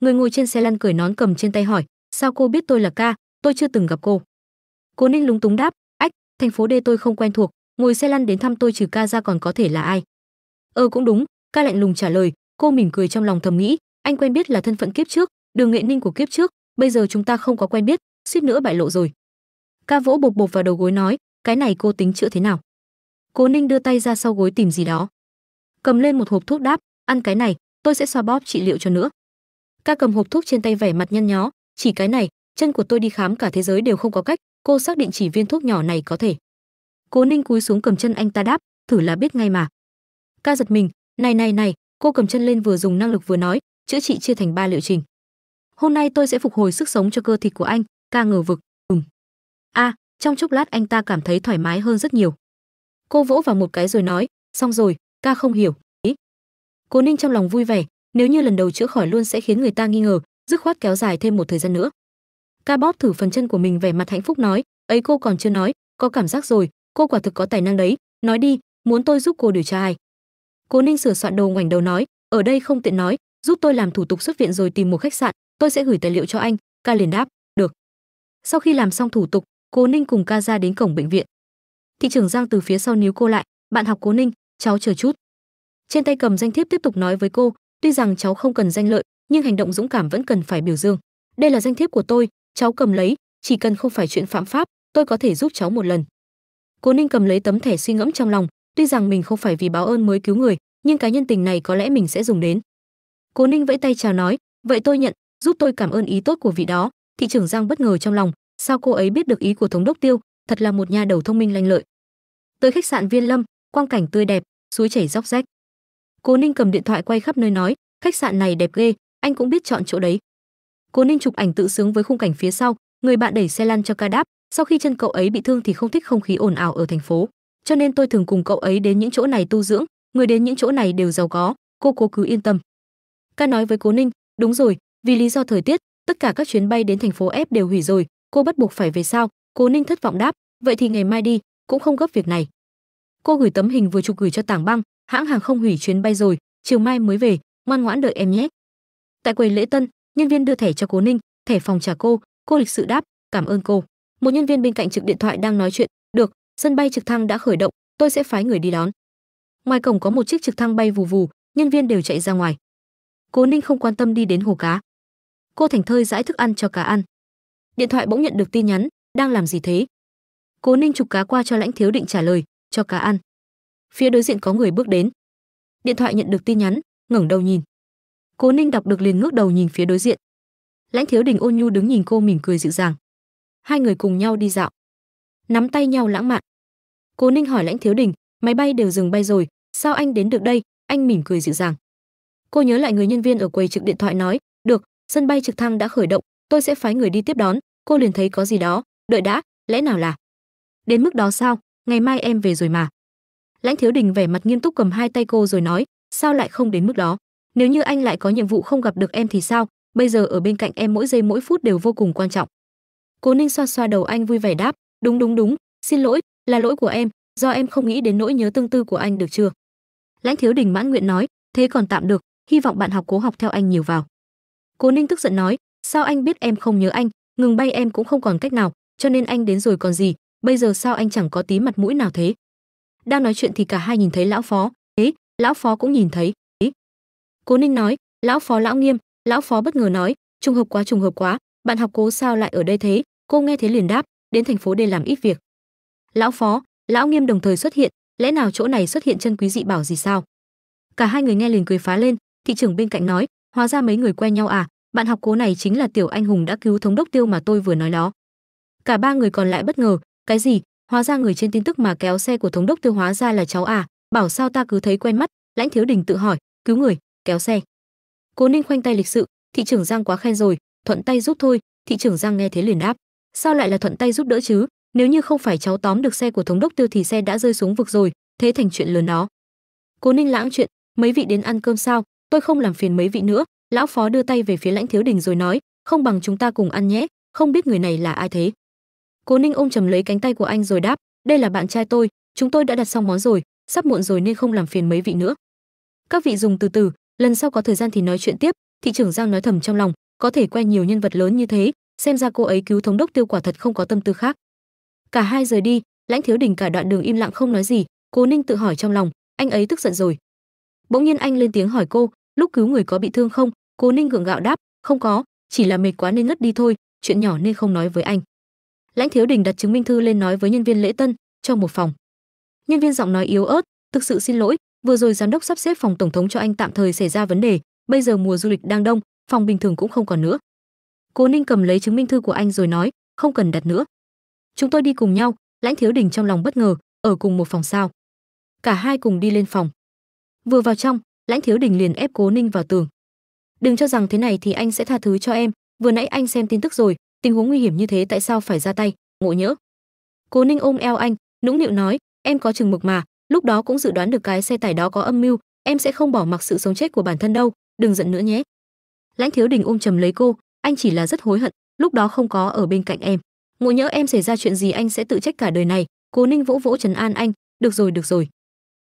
người ngồi trên xe lăn cười nón cầm trên tay hỏi sao cô biết tôi là ca tôi chưa từng gặp cô Cô ninh lúng túng đáp ách thành phố d tôi không quen thuộc ngồi xe lăn đến thăm tôi trừ ca ra còn có thể là ai ờ cũng đúng ca lạnh lùng trả lời cô mỉm cười trong lòng thầm nghĩ anh quen biết là thân phận kiếp trước đường nghệ ninh của kiếp trước bây giờ chúng ta không có quen biết suýt nữa bại lộ rồi ca vỗ bột bột vào đầu gối nói cái này cô tính chữa thế nào cố ninh đưa tay ra sau gối tìm gì đó cầm lên một hộp thuốc đáp ăn cái này tôi sẽ xoa bóp trị liệu cho nữa ca cầm hộp thuốc trên tay vẻ mặt nhăn nhó chỉ cái này chân của tôi đi khám cả thế giới đều không có cách cô xác định chỉ viên thuốc nhỏ này có thể cố ninh cúi xuống cầm chân anh ta đáp thử là biết ngay mà ca giật mình này này này cô cầm chân lên vừa dùng năng lực vừa nói chữa trị chia thành ba liệu trình hôm nay tôi sẽ phục hồi sức sống cho cơ thịt của anh ca ngờ vực ừm a à, trong chốc lát anh ta cảm thấy thoải mái hơn rất nhiều cô vỗ vào một cái rồi nói xong rồi ca không hiểu ý cố ninh trong lòng vui vẻ nếu như lần đầu chữa khỏi luôn sẽ khiến người ta nghi ngờ dứt khoát kéo dài thêm một thời gian nữa ca bóp thử phần chân của mình vẻ mặt hạnh phúc nói ấy cô còn chưa nói có cảm giác rồi cô quả thực có tài năng đấy nói đi muốn tôi giúp cô điều tra ai cố ninh sửa soạn đồ ngoảnh đầu nói ở đây không tiện nói giúp tôi làm thủ tục xuất viện rồi tìm một khách sạn tôi sẽ gửi tài liệu cho anh ca liền đáp được sau khi làm xong thủ tục cố ninh cùng ca ra đến cổng bệnh viện thị trưởng giang từ phía sau níu cô lại bạn học cố ninh cháu chờ chút trên tay cầm danh thiếp tiếp tục nói với cô tuy rằng cháu không cần danh lợi nhưng hành động dũng cảm vẫn cần phải biểu dương đây là danh thiếp của tôi cháu cầm lấy chỉ cần không phải chuyện phạm pháp tôi có thể giúp cháu một lần cố ninh cầm lấy tấm thẻ suy ngẫm trong lòng tuy rằng mình không phải vì báo ơn mới cứu người nhưng cái nhân tình này có lẽ mình sẽ dùng đến cố ninh vẫy tay chào nói vậy tôi nhận giúp tôi cảm ơn ý tốt của vị đó thị trưởng giang bất ngờ trong lòng sao cô ấy biết được ý của thống đốc tiêu thật là một nhà đầu thông minh lanh lợi tới khách sạn viên lâm quang cảnh tươi đẹp suối chảy róc rách Cố Ninh cầm điện thoại quay khắp nơi nói, khách sạn này đẹp ghê, anh cũng biết chọn chỗ đấy. Cố Ninh chụp ảnh tự sướng với khung cảnh phía sau, người bạn đẩy xe lăn cho ca đáp, sau khi chân cậu ấy bị thương thì không thích không khí ồn ào ở thành phố, cho nên tôi thường cùng cậu ấy đến những chỗ này tu dưỡng, người đến những chỗ này đều giàu có, cô cố cứ yên tâm. Ca nói với Cố Ninh, đúng rồi, vì lý do thời tiết, tất cả các chuyến bay đến thành phố F đều hủy rồi, cô bắt buộc phải về sao? Cố Ninh thất vọng đáp, vậy thì ngày mai đi, cũng không gấp việc này. Cô gửi tấm hình vừa chụp gửi cho Tảng Băng, hãng hàng không hủy chuyến bay rồi chiều mai mới về ngoan ngoãn đợi em nhé tại quầy lễ tân nhân viên đưa thẻ cho cố ninh thẻ phòng trả cô cô lịch sự đáp cảm ơn cô một nhân viên bên cạnh trực điện thoại đang nói chuyện được sân bay trực thăng đã khởi động tôi sẽ phái người đi đón ngoài cổng có một chiếc trực thăng bay vù vù nhân viên đều chạy ra ngoài cố ninh không quan tâm đi đến hồ cá cô thành thơi dãi thức ăn cho cá ăn điện thoại bỗng nhận được tin nhắn đang làm gì thế cố ninh chụp cá qua cho lãnh thiếu định trả lời cho cá ăn phía đối diện có người bước đến điện thoại nhận được tin nhắn ngẩng đầu nhìn cố ninh đọc được liền ngước đầu nhìn phía đối diện lãnh thiếu đình ôn nhu đứng nhìn cô mỉm cười dịu dàng hai người cùng nhau đi dạo nắm tay nhau lãng mạn cố ninh hỏi lãnh thiếu đình máy bay đều dừng bay rồi sao anh đến được đây anh mỉm cười dịu dàng cô nhớ lại người nhân viên ở quầy trực điện thoại nói được sân bay trực thăng đã khởi động tôi sẽ phái người đi tiếp đón cô liền thấy có gì đó đợi đã lẽ nào là đến mức đó sao ngày mai em về rồi mà lãnh thiếu đình vẻ mặt nghiêm túc cầm hai tay cô rồi nói sao lại không đến mức đó nếu như anh lại có nhiệm vụ không gặp được em thì sao bây giờ ở bên cạnh em mỗi giây mỗi phút đều vô cùng quan trọng cố ninh xoa xoa đầu anh vui vẻ đáp đúng đúng đúng xin lỗi là lỗi của em do em không nghĩ đến nỗi nhớ tương tư của anh được chưa lãnh thiếu đình mãn nguyện nói thế còn tạm được hy vọng bạn học cố học theo anh nhiều vào cố ninh tức giận nói sao anh biết em không nhớ anh ngừng bay em cũng không còn cách nào cho nên anh đến rồi còn gì bây giờ sao anh chẳng có tí mặt mũi nào thế đang nói chuyện thì cả hai nhìn thấy lão phó ấy lão phó cũng nhìn thấy ấy cố ninh nói lão phó lão nghiêm lão phó bất ngờ nói trùng hợp quá trùng hợp quá bạn học cố sao lại ở đây thế cô nghe thế liền đáp đến thành phố để làm ít việc lão phó lão nghiêm đồng thời xuất hiện lẽ nào chỗ này xuất hiện chân quý dị bảo gì sao cả hai người nghe liền cười phá lên thị trưởng bên cạnh nói hóa ra mấy người quen nhau à bạn học cố này chính là tiểu anh hùng đã cứu thống đốc tiêu mà tôi vừa nói đó cả ba người còn lại bất ngờ cái gì hóa ra người trên tin tức mà kéo xe của thống đốc tiêu hóa ra là cháu à bảo sao ta cứ thấy quen mắt lãnh thiếu đình tự hỏi cứu người kéo xe cố ninh khoanh tay lịch sự thị trưởng giang quá khen rồi thuận tay giúp thôi thị trưởng giang nghe thế liền đáp sao lại là thuận tay giúp đỡ chứ nếu như không phải cháu tóm được xe của thống đốc tiêu thì xe đã rơi xuống vực rồi thế thành chuyện lớn đó cố ninh lãng chuyện mấy vị đến ăn cơm sao tôi không làm phiền mấy vị nữa lão phó đưa tay về phía lãnh thiếu đình rồi nói không bằng chúng ta cùng ăn nhé không biết người này là ai thế cố ninh ôm chầm lấy cánh tay của anh rồi đáp đây là bạn trai tôi chúng tôi đã đặt xong món rồi sắp muộn rồi nên không làm phiền mấy vị nữa các vị dùng từ từ lần sau có thời gian thì nói chuyện tiếp thị trưởng giang nói thầm trong lòng có thể quen nhiều nhân vật lớn như thế xem ra cô ấy cứu thống đốc tiêu quả thật không có tâm tư khác cả hai rời đi lãnh thiếu đình cả đoạn đường im lặng không nói gì cố ninh tự hỏi trong lòng anh ấy tức giận rồi bỗng nhiên anh lên tiếng hỏi cô lúc cứu người có bị thương không cố ninh gượng gạo đáp không có chỉ là mệt quá nên ngất đi thôi chuyện nhỏ nên không nói với anh lãnh thiếu đình đặt chứng minh thư lên nói với nhân viên lễ tân trong một phòng nhân viên giọng nói yếu ớt thực sự xin lỗi vừa rồi giám đốc sắp xếp phòng tổng thống cho anh tạm thời xảy ra vấn đề bây giờ mùa du lịch đang đông phòng bình thường cũng không còn nữa cố ninh cầm lấy chứng minh thư của anh rồi nói không cần đặt nữa chúng tôi đi cùng nhau lãnh thiếu đình trong lòng bất ngờ ở cùng một phòng sao cả hai cùng đi lên phòng vừa vào trong lãnh thiếu đình liền ép cố ninh vào tường đừng cho rằng thế này thì anh sẽ tha thứ cho em vừa nãy anh xem tin tức rồi tình huống nguy hiểm như thế tại sao phải ra tay ngộ nhỡ cố ninh ôm eo anh nũng nịu nói em có chừng mực mà lúc đó cũng dự đoán được cái xe tải đó có âm mưu em sẽ không bỏ mặc sự sống chết của bản thân đâu đừng giận nữa nhé lãnh thiếu đình ôm chầm lấy cô anh chỉ là rất hối hận lúc đó không có ở bên cạnh em ngộ nhỡ em xảy ra chuyện gì anh sẽ tự trách cả đời này cố ninh vỗ vỗ trấn an anh được rồi được rồi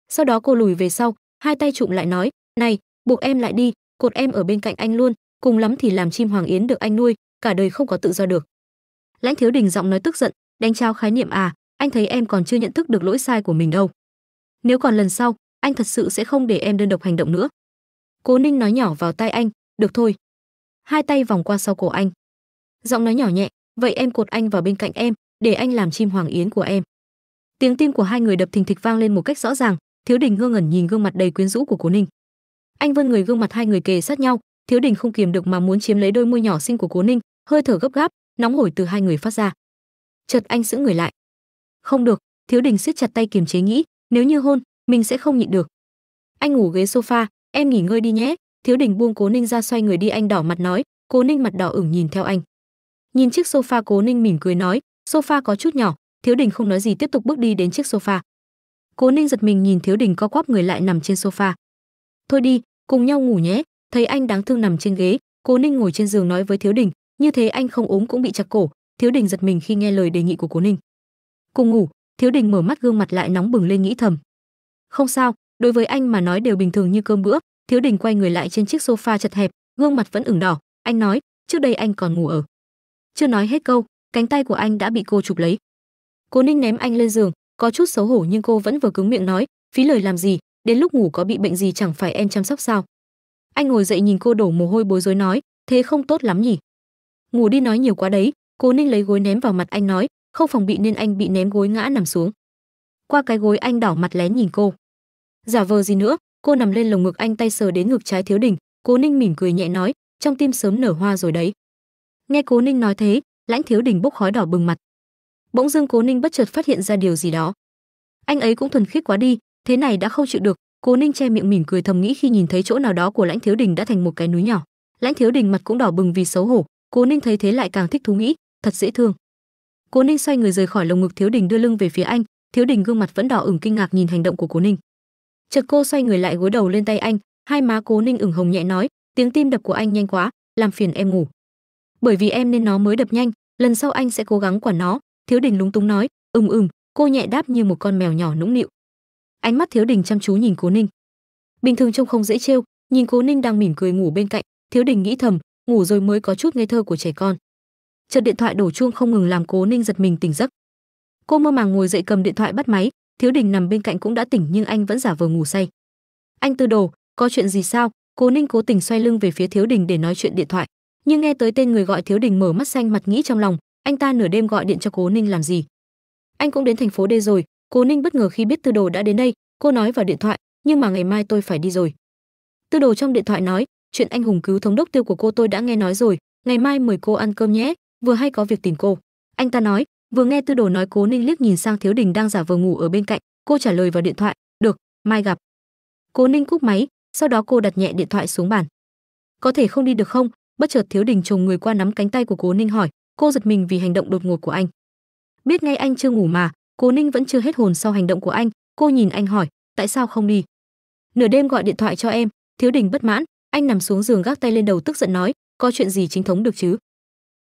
sau đó cô lùi về sau hai tay trụm lại nói này buộc em lại đi cột em ở bên cạnh anh luôn cùng lắm thì làm chim hoàng yến được anh nuôi cả đời không có tự do được lãnh thiếu đình giọng nói tức giận đánh trao khái niệm à anh thấy em còn chưa nhận thức được lỗi sai của mình đâu nếu còn lần sau anh thật sự sẽ không để em đơn độc hành động nữa cố ninh nói nhỏ vào tay anh được thôi hai tay vòng qua sau cổ anh giọng nói nhỏ nhẹ vậy em cột anh vào bên cạnh em để anh làm chim hoàng yến của em tiếng tim của hai người đập thình thịch vang lên một cách rõ ràng thiếu đình ngơ ngẩn nhìn gương mặt đầy quyến rũ của cố ninh anh vươn người gương mặt hai người kề sát nhau thiếu đình không kiềm được mà muốn chiếm lấy đôi môi nhỏ xinh của cố ninh hơi thở gấp gáp nóng hổi từ hai người phát ra chợt anh giữ người lại không được thiếu đình siết chặt tay kiềm chế nghĩ nếu như hôn mình sẽ không nhịn được anh ngủ ghế sofa em nghỉ ngơi đi nhé thiếu đình buông cố ninh ra xoay người đi anh đỏ mặt nói cố ninh mặt đỏ ửng nhìn theo anh nhìn chiếc sofa cố ninh mỉm cười nói sofa có chút nhỏ thiếu đình không nói gì tiếp tục bước đi đến chiếc sofa cố ninh giật mình nhìn thiếu đình co quắp người lại nằm trên sofa thôi đi cùng nhau ngủ nhé thấy anh đáng thương nằm trên ghế cố ninh ngồi trên giường nói với thiếu đình như thế anh không ốm cũng bị chặt cổ thiếu đình giật mình khi nghe lời đề nghị của cố ninh cùng ngủ thiếu đình mở mắt gương mặt lại nóng bừng lên nghĩ thầm không sao đối với anh mà nói đều bình thường như cơm bữa thiếu đình quay người lại trên chiếc sofa chật hẹp gương mặt vẫn ửng đỏ anh nói trước đây anh còn ngủ ở chưa nói hết câu cánh tay của anh đã bị cô chụp lấy cố ninh ném anh lên giường có chút xấu hổ nhưng cô vẫn vừa cứng miệng nói phí lời làm gì đến lúc ngủ có bị bệnh gì chẳng phải em chăm sóc sao anh ngồi dậy nhìn cô đổ mồ hôi bối rối nói thế không tốt lắm nhỉ ngủ đi nói nhiều quá đấy cố ninh lấy gối ném vào mặt anh nói không phòng bị nên anh bị ném gối ngã nằm xuống qua cái gối anh đỏ mặt lén nhìn cô giả vờ gì nữa cô nằm lên lồng ngực anh tay sờ đến ngực trái thiếu đình cố ninh mỉm cười nhẹ nói trong tim sớm nở hoa rồi đấy nghe cố ninh nói thế lãnh thiếu đình bốc khói đỏ bừng mặt bỗng dưng cố ninh bất chợt phát hiện ra điều gì đó anh ấy cũng thuần khiết quá đi thế này đã không chịu được cố ninh che miệng mỉm cười thầm nghĩ khi nhìn thấy chỗ nào đó của lãnh thiếu đình đã thành một cái núi nhỏ lãnh thiếu đình mặt cũng đỏ bừng vì xấu hổ cố ninh thấy thế lại càng thích thú nghĩ thật dễ thương cố ninh xoay người rời khỏi lồng ngực thiếu đình đưa lưng về phía anh thiếu đình gương mặt vẫn đỏ ửng kinh ngạc nhìn hành động của cố ninh chợt cô xoay người lại gối đầu lên tay anh hai má cố ninh ửng hồng nhẹ nói tiếng tim đập của anh nhanh quá làm phiền em ngủ bởi vì em nên nó mới đập nhanh lần sau anh sẽ cố gắng quản nó thiếu đình lúng túng nói ừm ừm cô nhẹ đáp như một con mèo nhỏ nũng nịu ánh mắt thiếu đình chăm chú nhìn cố ninh bình thường trông không dễ trêu nhìn cố ninh đang mỉm cười ngủ bên cạnh thiếu đình nghĩ thầm ngủ rồi mới có chút ngây thơ của trẻ con chợt điện thoại đổ chuông không ngừng làm cố ninh giật mình tỉnh giấc cô mơ màng ngồi dậy cầm điện thoại bắt máy thiếu đình nằm bên cạnh cũng đã tỉnh nhưng anh vẫn giả vờ ngủ say anh tư đồ có chuyện gì sao cố ninh cố tình xoay lưng về phía thiếu đình để nói chuyện điện thoại nhưng nghe tới tên người gọi thiếu đình mở mắt xanh mặt nghĩ trong lòng anh ta nửa đêm gọi điện cho cố ninh làm gì anh cũng đến thành phố đây rồi cố ninh bất ngờ khi biết tư đồ đã đến đây cô nói vào điện thoại nhưng mà ngày mai tôi phải đi rồi tư đồ trong điện thoại nói chuyện anh hùng cứu thống đốc tiêu của cô tôi đã nghe nói rồi ngày mai mời cô ăn cơm nhé vừa hay có việc tìm cô anh ta nói vừa nghe tư đồ nói cố ninh liếc nhìn sang thiếu đình đang giả vờ ngủ ở bên cạnh cô trả lời vào điện thoại được mai gặp cố ninh cúp máy sau đó cô đặt nhẹ điện thoại xuống bàn có thể không đi được không bất chợt thiếu đình chồng người qua nắm cánh tay của cố ninh hỏi cô giật mình vì hành động đột ngột của anh biết ngay anh chưa ngủ mà cố ninh vẫn chưa hết hồn sau hành động của anh cô nhìn anh hỏi tại sao không đi nửa đêm gọi điện thoại cho em thiếu đình bất mãn anh nằm xuống giường gác tay lên đầu tức giận nói có chuyện gì chính thống được chứ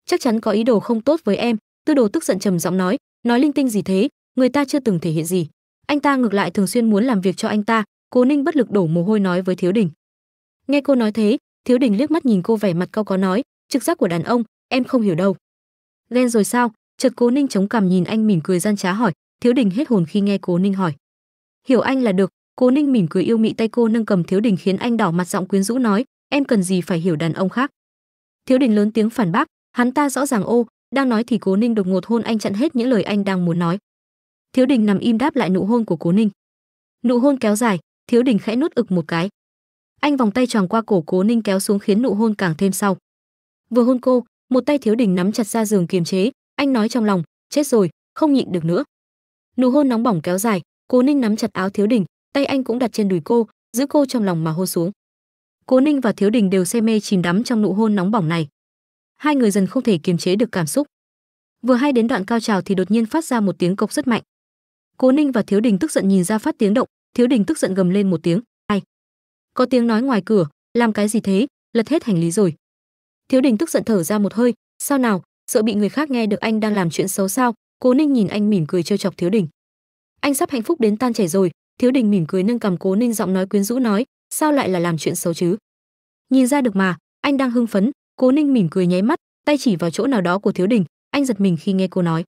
chắc chắn có ý đồ không tốt với em tư đồ tức giận trầm giọng nói nói linh tinh gì thế người ta chưa từng thể hiện gì anh ta ngược lại thường xuyên muốn làm việc cho anh ta cố ninh bất lực đổ mồ hôi nói với thiếu đình nghe cô nói thế thiếu đình liếc mắt nhìn cô vẻ mặt cao có nói trực giác của đàn ông em không hiểu đâu ghen rồi sao chợt cố ninh chống cằm nhìn anh mỉm cười gian trá hỏi thiếu đình hết hồn khi nghe cố ninh hỏi hiểu anh là được Cố Ninh mỉm cười yêu mị tay cô nâng cầm Thiếu Đình khiến anh đỏ mặt giọng quyến rũ nói, em cần gì phải hiểu đàn ông khác. Thiếu Đình lớn tiếng phản bác, hắn ta rõ ràng ô, đang nói thì Cố Ninh đột ngột hôn anh chặn hết những lời anh đang muốn nói. Thiếu Đình nằm im đáp lại nụ hôn của Cố Ninh. Nụ hôn kéo dài, Thiếu Đình khẽ nuốt ực một cái. Anh vòng tay tròn qua cổ Cố Ninh kéo xuống khiến nụ hôn càng thêm sau. Vừa hôn cô, một tay Thiếu Đình nắm chặt ra giường kiềm chế, anh nói trong lòng, chết rồi, không nhịn được nữa. Nụ hôn nóng bỏng kéo dài, Cố Ninh nắm chặt áo Thiếu Đình, tay anh cũng đặt trên đùi cô giữ cô trong lòng mà hôn xuống cố ninh và thiếu đình đều say mê chìm đắm trong nụ hôn nóng bỏng này hai người dần không thể kiềm chế được cảm xúc vừa hay đến đoạn cao trào thì đột nhiên phát ra một tiếng cộc rất mạnh cố ninh và thiếu đình tức giận nhìn ra phát tiếng động thiếu đình tức giận gầm lên một tiếng ai có tiếng nói ngoài cửa làm cái gì thế lật hết hành lý rồi thiếu đình tức giận thở ra một hơi sao nào sợ bị người khác nghe được anh đang làm chuyện xấu sao cố ninh nhìn anh mỉm cười trêu chọc thiếu đình anh sắp hạnh phúc đến tan chảy rồi thiếu đình mỉm cười nâng cầm cố ninh giọng nói quyến rũ nói sao lại là làm chuyện xấu chứ nhìn ra được mà anh đang hưng phấn cố ninh mỉm cười nháy mắt tay chỉ vào chỗ nào đó của thiếu đình anh giật mình khi nghe cô nói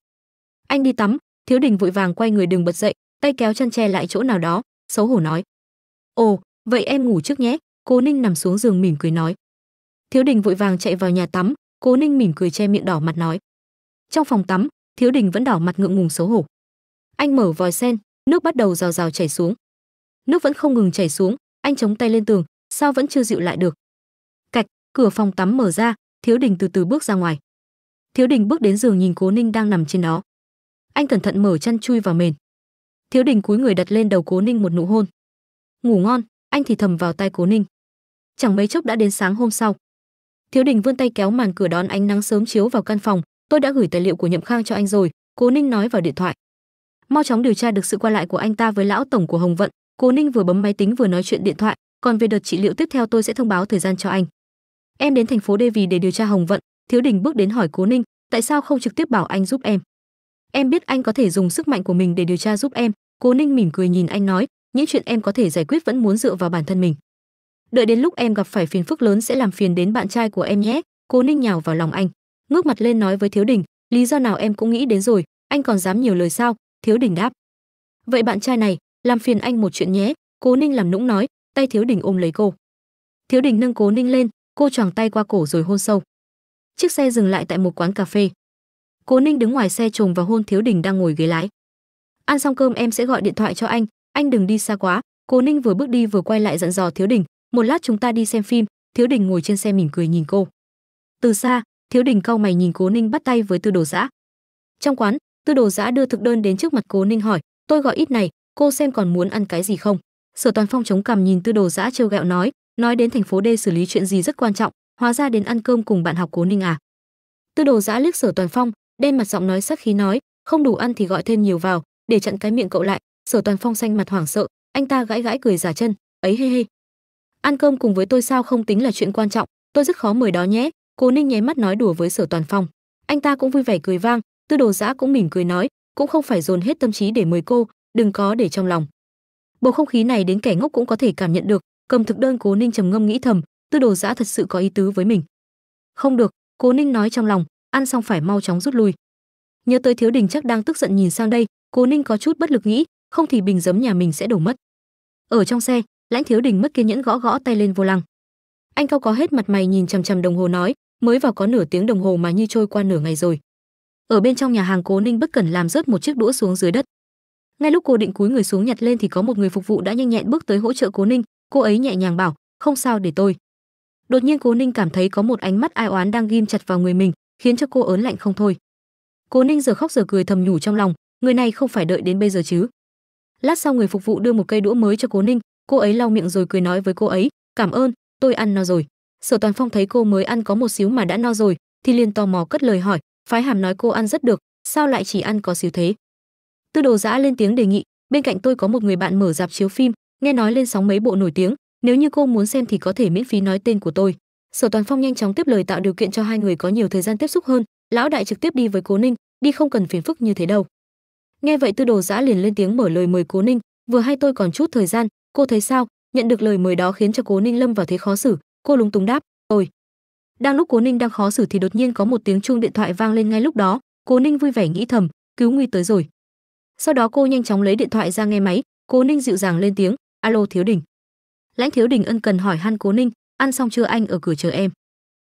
anh đi tắm thiếu đình vội vàng quay người đừng bật dậy tay kéo chăn che lại chỗ nào đó xấu hổ nói ồ vậy em ngủ trước nhé cố ninh nằm xuống giường mỉm cười nói thiếu đình vội vàng chạy vào nhà tắm cố ninh mỉm cười che miệng đỏ mặt nói trong phòng tắm thiếu đình vẫn đỏ mặt ngượng ngùng xấu hổ anh mở vòi sen nước bắt đầu rào rào chảy xuống nước vẫn không ngừng chảy xuống anh chống tay lên tường sao vẫn chưa dịu lại được cạch cửa phòng tắm mở ra thiếu đình từ từ bước ra ngoài thiếu đình bước đến giường nhìn cố ninh đang nằm trên đó anh cẩn thận mở chăn chui vào mền thiếu đình cúi người đặt lên đầu cố ninh một nụ hôn ngủ ngon anh thì thầm vào tai cố ninh chẳng mấy chốc đã đến sáng hôm sau thiếu đình vươn tay kéo màn cửa đón ánh nắng sớm chiếu vào căn phòng tôi đã gửi tài liệu của nhậm khang cho anh rồi cố ninh nói vào điện thoại mau chóng điều tra được sự qua lại của anh ta với lão tổng của Hồng Vận. Cố Ninh vừa bấm máy tính vừa nói chuyện điện thoại, còn về đợt trị liệu tiếp theo tôi sẽ thông báo thời gian cho anh. Em đến thành phố Đê vì để điều tra Hồng Vận, Thiếu Đình bước đến hỏi Cố Ninh, tại sao không trực tiếp bảo anh giúp em? Em biết anh có thể dùng sức mạnh của mình để điều tra giúp em, Cố Ninh mỉm cười nhìn anh nói, những chuyện em có thể giải quyết vẫn muốn dựa vào bản thân mình. Đợi đến lúc em gặp phải phiền phức lớn sẽ làm phiền đến bạn trai của em nhé, Cố Ninh nhào vào lòng anh, ngước mặt lên nói với Thiếu Đình, lý do nào em cũng nghĩ đến rồi, anh còn dám nhiều lời sao, Thiếu Đình đáp. Vậy bạn trai này, làm phiền anh một chuyện nhé, Cố Ninh làm nũng nói, tay Thiếu Đình ôm lấy cô. Thiếu Đình nâng Cố Ninh lên, cô choàng tay qua cổ rồi hôn sâu. Chiếc xe dừng lại tại một quán cà phê. Cố Ninh đứng ngoài xe trồm và hôn Thiếu Đình đang ngồi ghế lái. Ăn xong cơm em sẽ gọi điện thoại cho anh, anh đừng đi xa quá. Cố Ninh vừa bước đi vừa quay lại dặn dò Thiếu Đình, một lát chúng ta đi xem phim. Thiếu Đình ngồi trên xe mỉm cười nhìn cô. Từ xa, Thiếu Đình cau mày nhìn Cố Ninh bắt tay với Tư Đồ Dã. Trong quán, tư đồ giã đưa thực đơn đến trước mặt cố ninh hỏi tôi gọi ít này cô xem còn muốn ăn cái gì không sở toàn phong chống cằm nhìn tư đồ giã trêu ghẹo nói nói đến thành phố d xử lý chuyện gì rất quan trọng hóa ra đến ăn cơm cùng bạn học cố ninh à tư đồ giã liếc sở toàn phong đen mặt giọng nói sắc khí nói không đủ ăn thì gọi thêm nhiều vào để chặn cái miệng cậu lại sở toàn phong xanh mặt hoảng sợ anh ta gãi gãi cười giả chân ấy hê hê ăn cơm cùng với tôi sao không tính là chuyện quan trọng tôi rất khó mời đó nhé cố ninh nháy mắt nói đùa với sở toàn phong anh ta cũng vui vẻ cười vang tư đồ giã cũng mỉm cười nói cũng không phải dồn hết tâm trí để mời cô đừng có để trong lòng bầu không khí này đến kẻ ngốc cũng có thể cảm nhận được cầm thực đơn cố ninh trầm ngâm nghĩ thầm tư đồ giã thật sự có ý tứ với mình không được cố ninh nói trong lòng ăn xong phải mau chóng rút lui nhớ tới thiếu đình chắc đang tức giận nhìn sang đây cố ninh có chút bất lực nghĩ không thì bình giấm nhà mình sẽ đổ mất ở trong xe lãnh thiếu đình mất kiên nhẫn gõ gõ tay lên vô lăng anh cao có hết mặt mày nhìn chằm chằm đồng hồ nói mới vào có nửa tiếng đồng hồ mà như trôi qua nửa ngày rồi ở bên trong nhà hàng cố ninh bất cẩn làm rớt một chiếc đũa xuống dưới đất ngay lúc cô định cúi người xuống nhặt lên thì có một người phục vụ đã nhanh nhẹn bước tới hỗ trợ cố ninh cô ấy nhẹ nhàng bảo không sao để tôi đột nhiên cố ninh cảm thấy có một ánh mắt ai oán đang ghim chặt vào người mình khiến cho cô ớn lạnh không thôi cố ninh giờ khóc giờ cười thầm nhủ trong lòng người này không phải đợi đến bây giờ chứ lát sau người phục vụ đưa một cây đũa mới cho cố ninh cô ấy lau miệng rồi cười nói với cô ấy cảm ơn tôi ăn no rồi sở toàn phong thấy cô mới ăn có một xíu mà đã no rồi thì liền tò mò cất lời hỏi phái hàm nói cô ăn rất được sao lại chỉ ăn có xíu thế tư đồ giã lên tiếng đề nghị bên cạnh tôi có một người bạn mở dạp chiếu phim nghe nói lên sóng mấy bộ nổi tiếng nếu như cô muốn xem thì có thể miễn phí nói tên của tôi sở toàn phong nhanh chóng tiếp lời tạo điều kiện cho hai người có nhiều thời gian tiếp xúc hơn lão đại trực tiếp đi với cố ninh đi không cần phiền phức như thế đâu nghe vậy tư đồ giã liền lên tiếng mở lời mời cố ninh vừa hay tôi còn chút thời gian cô thấy sao nhận được lời mời đó khiến cho cố ninh lâm vào thế khó xử cô lúng túng đáp tôi đang lúc cố ninh đang khó xử thì đột nhiên có một tiếng chuông điện thoại vang lên ngay lúc đó cố ninh vui vẻ nghĩ thầm cứu nguy tới rồi sau đó cô nhanh chóng lấy điện thoại ra nghe máy cố ninh dịu dàng lên tiếng alo thiếu đình lãnh thiếu đình ân cần hỏi han cố ninh ăn xong chưa anh ở cửa chờ em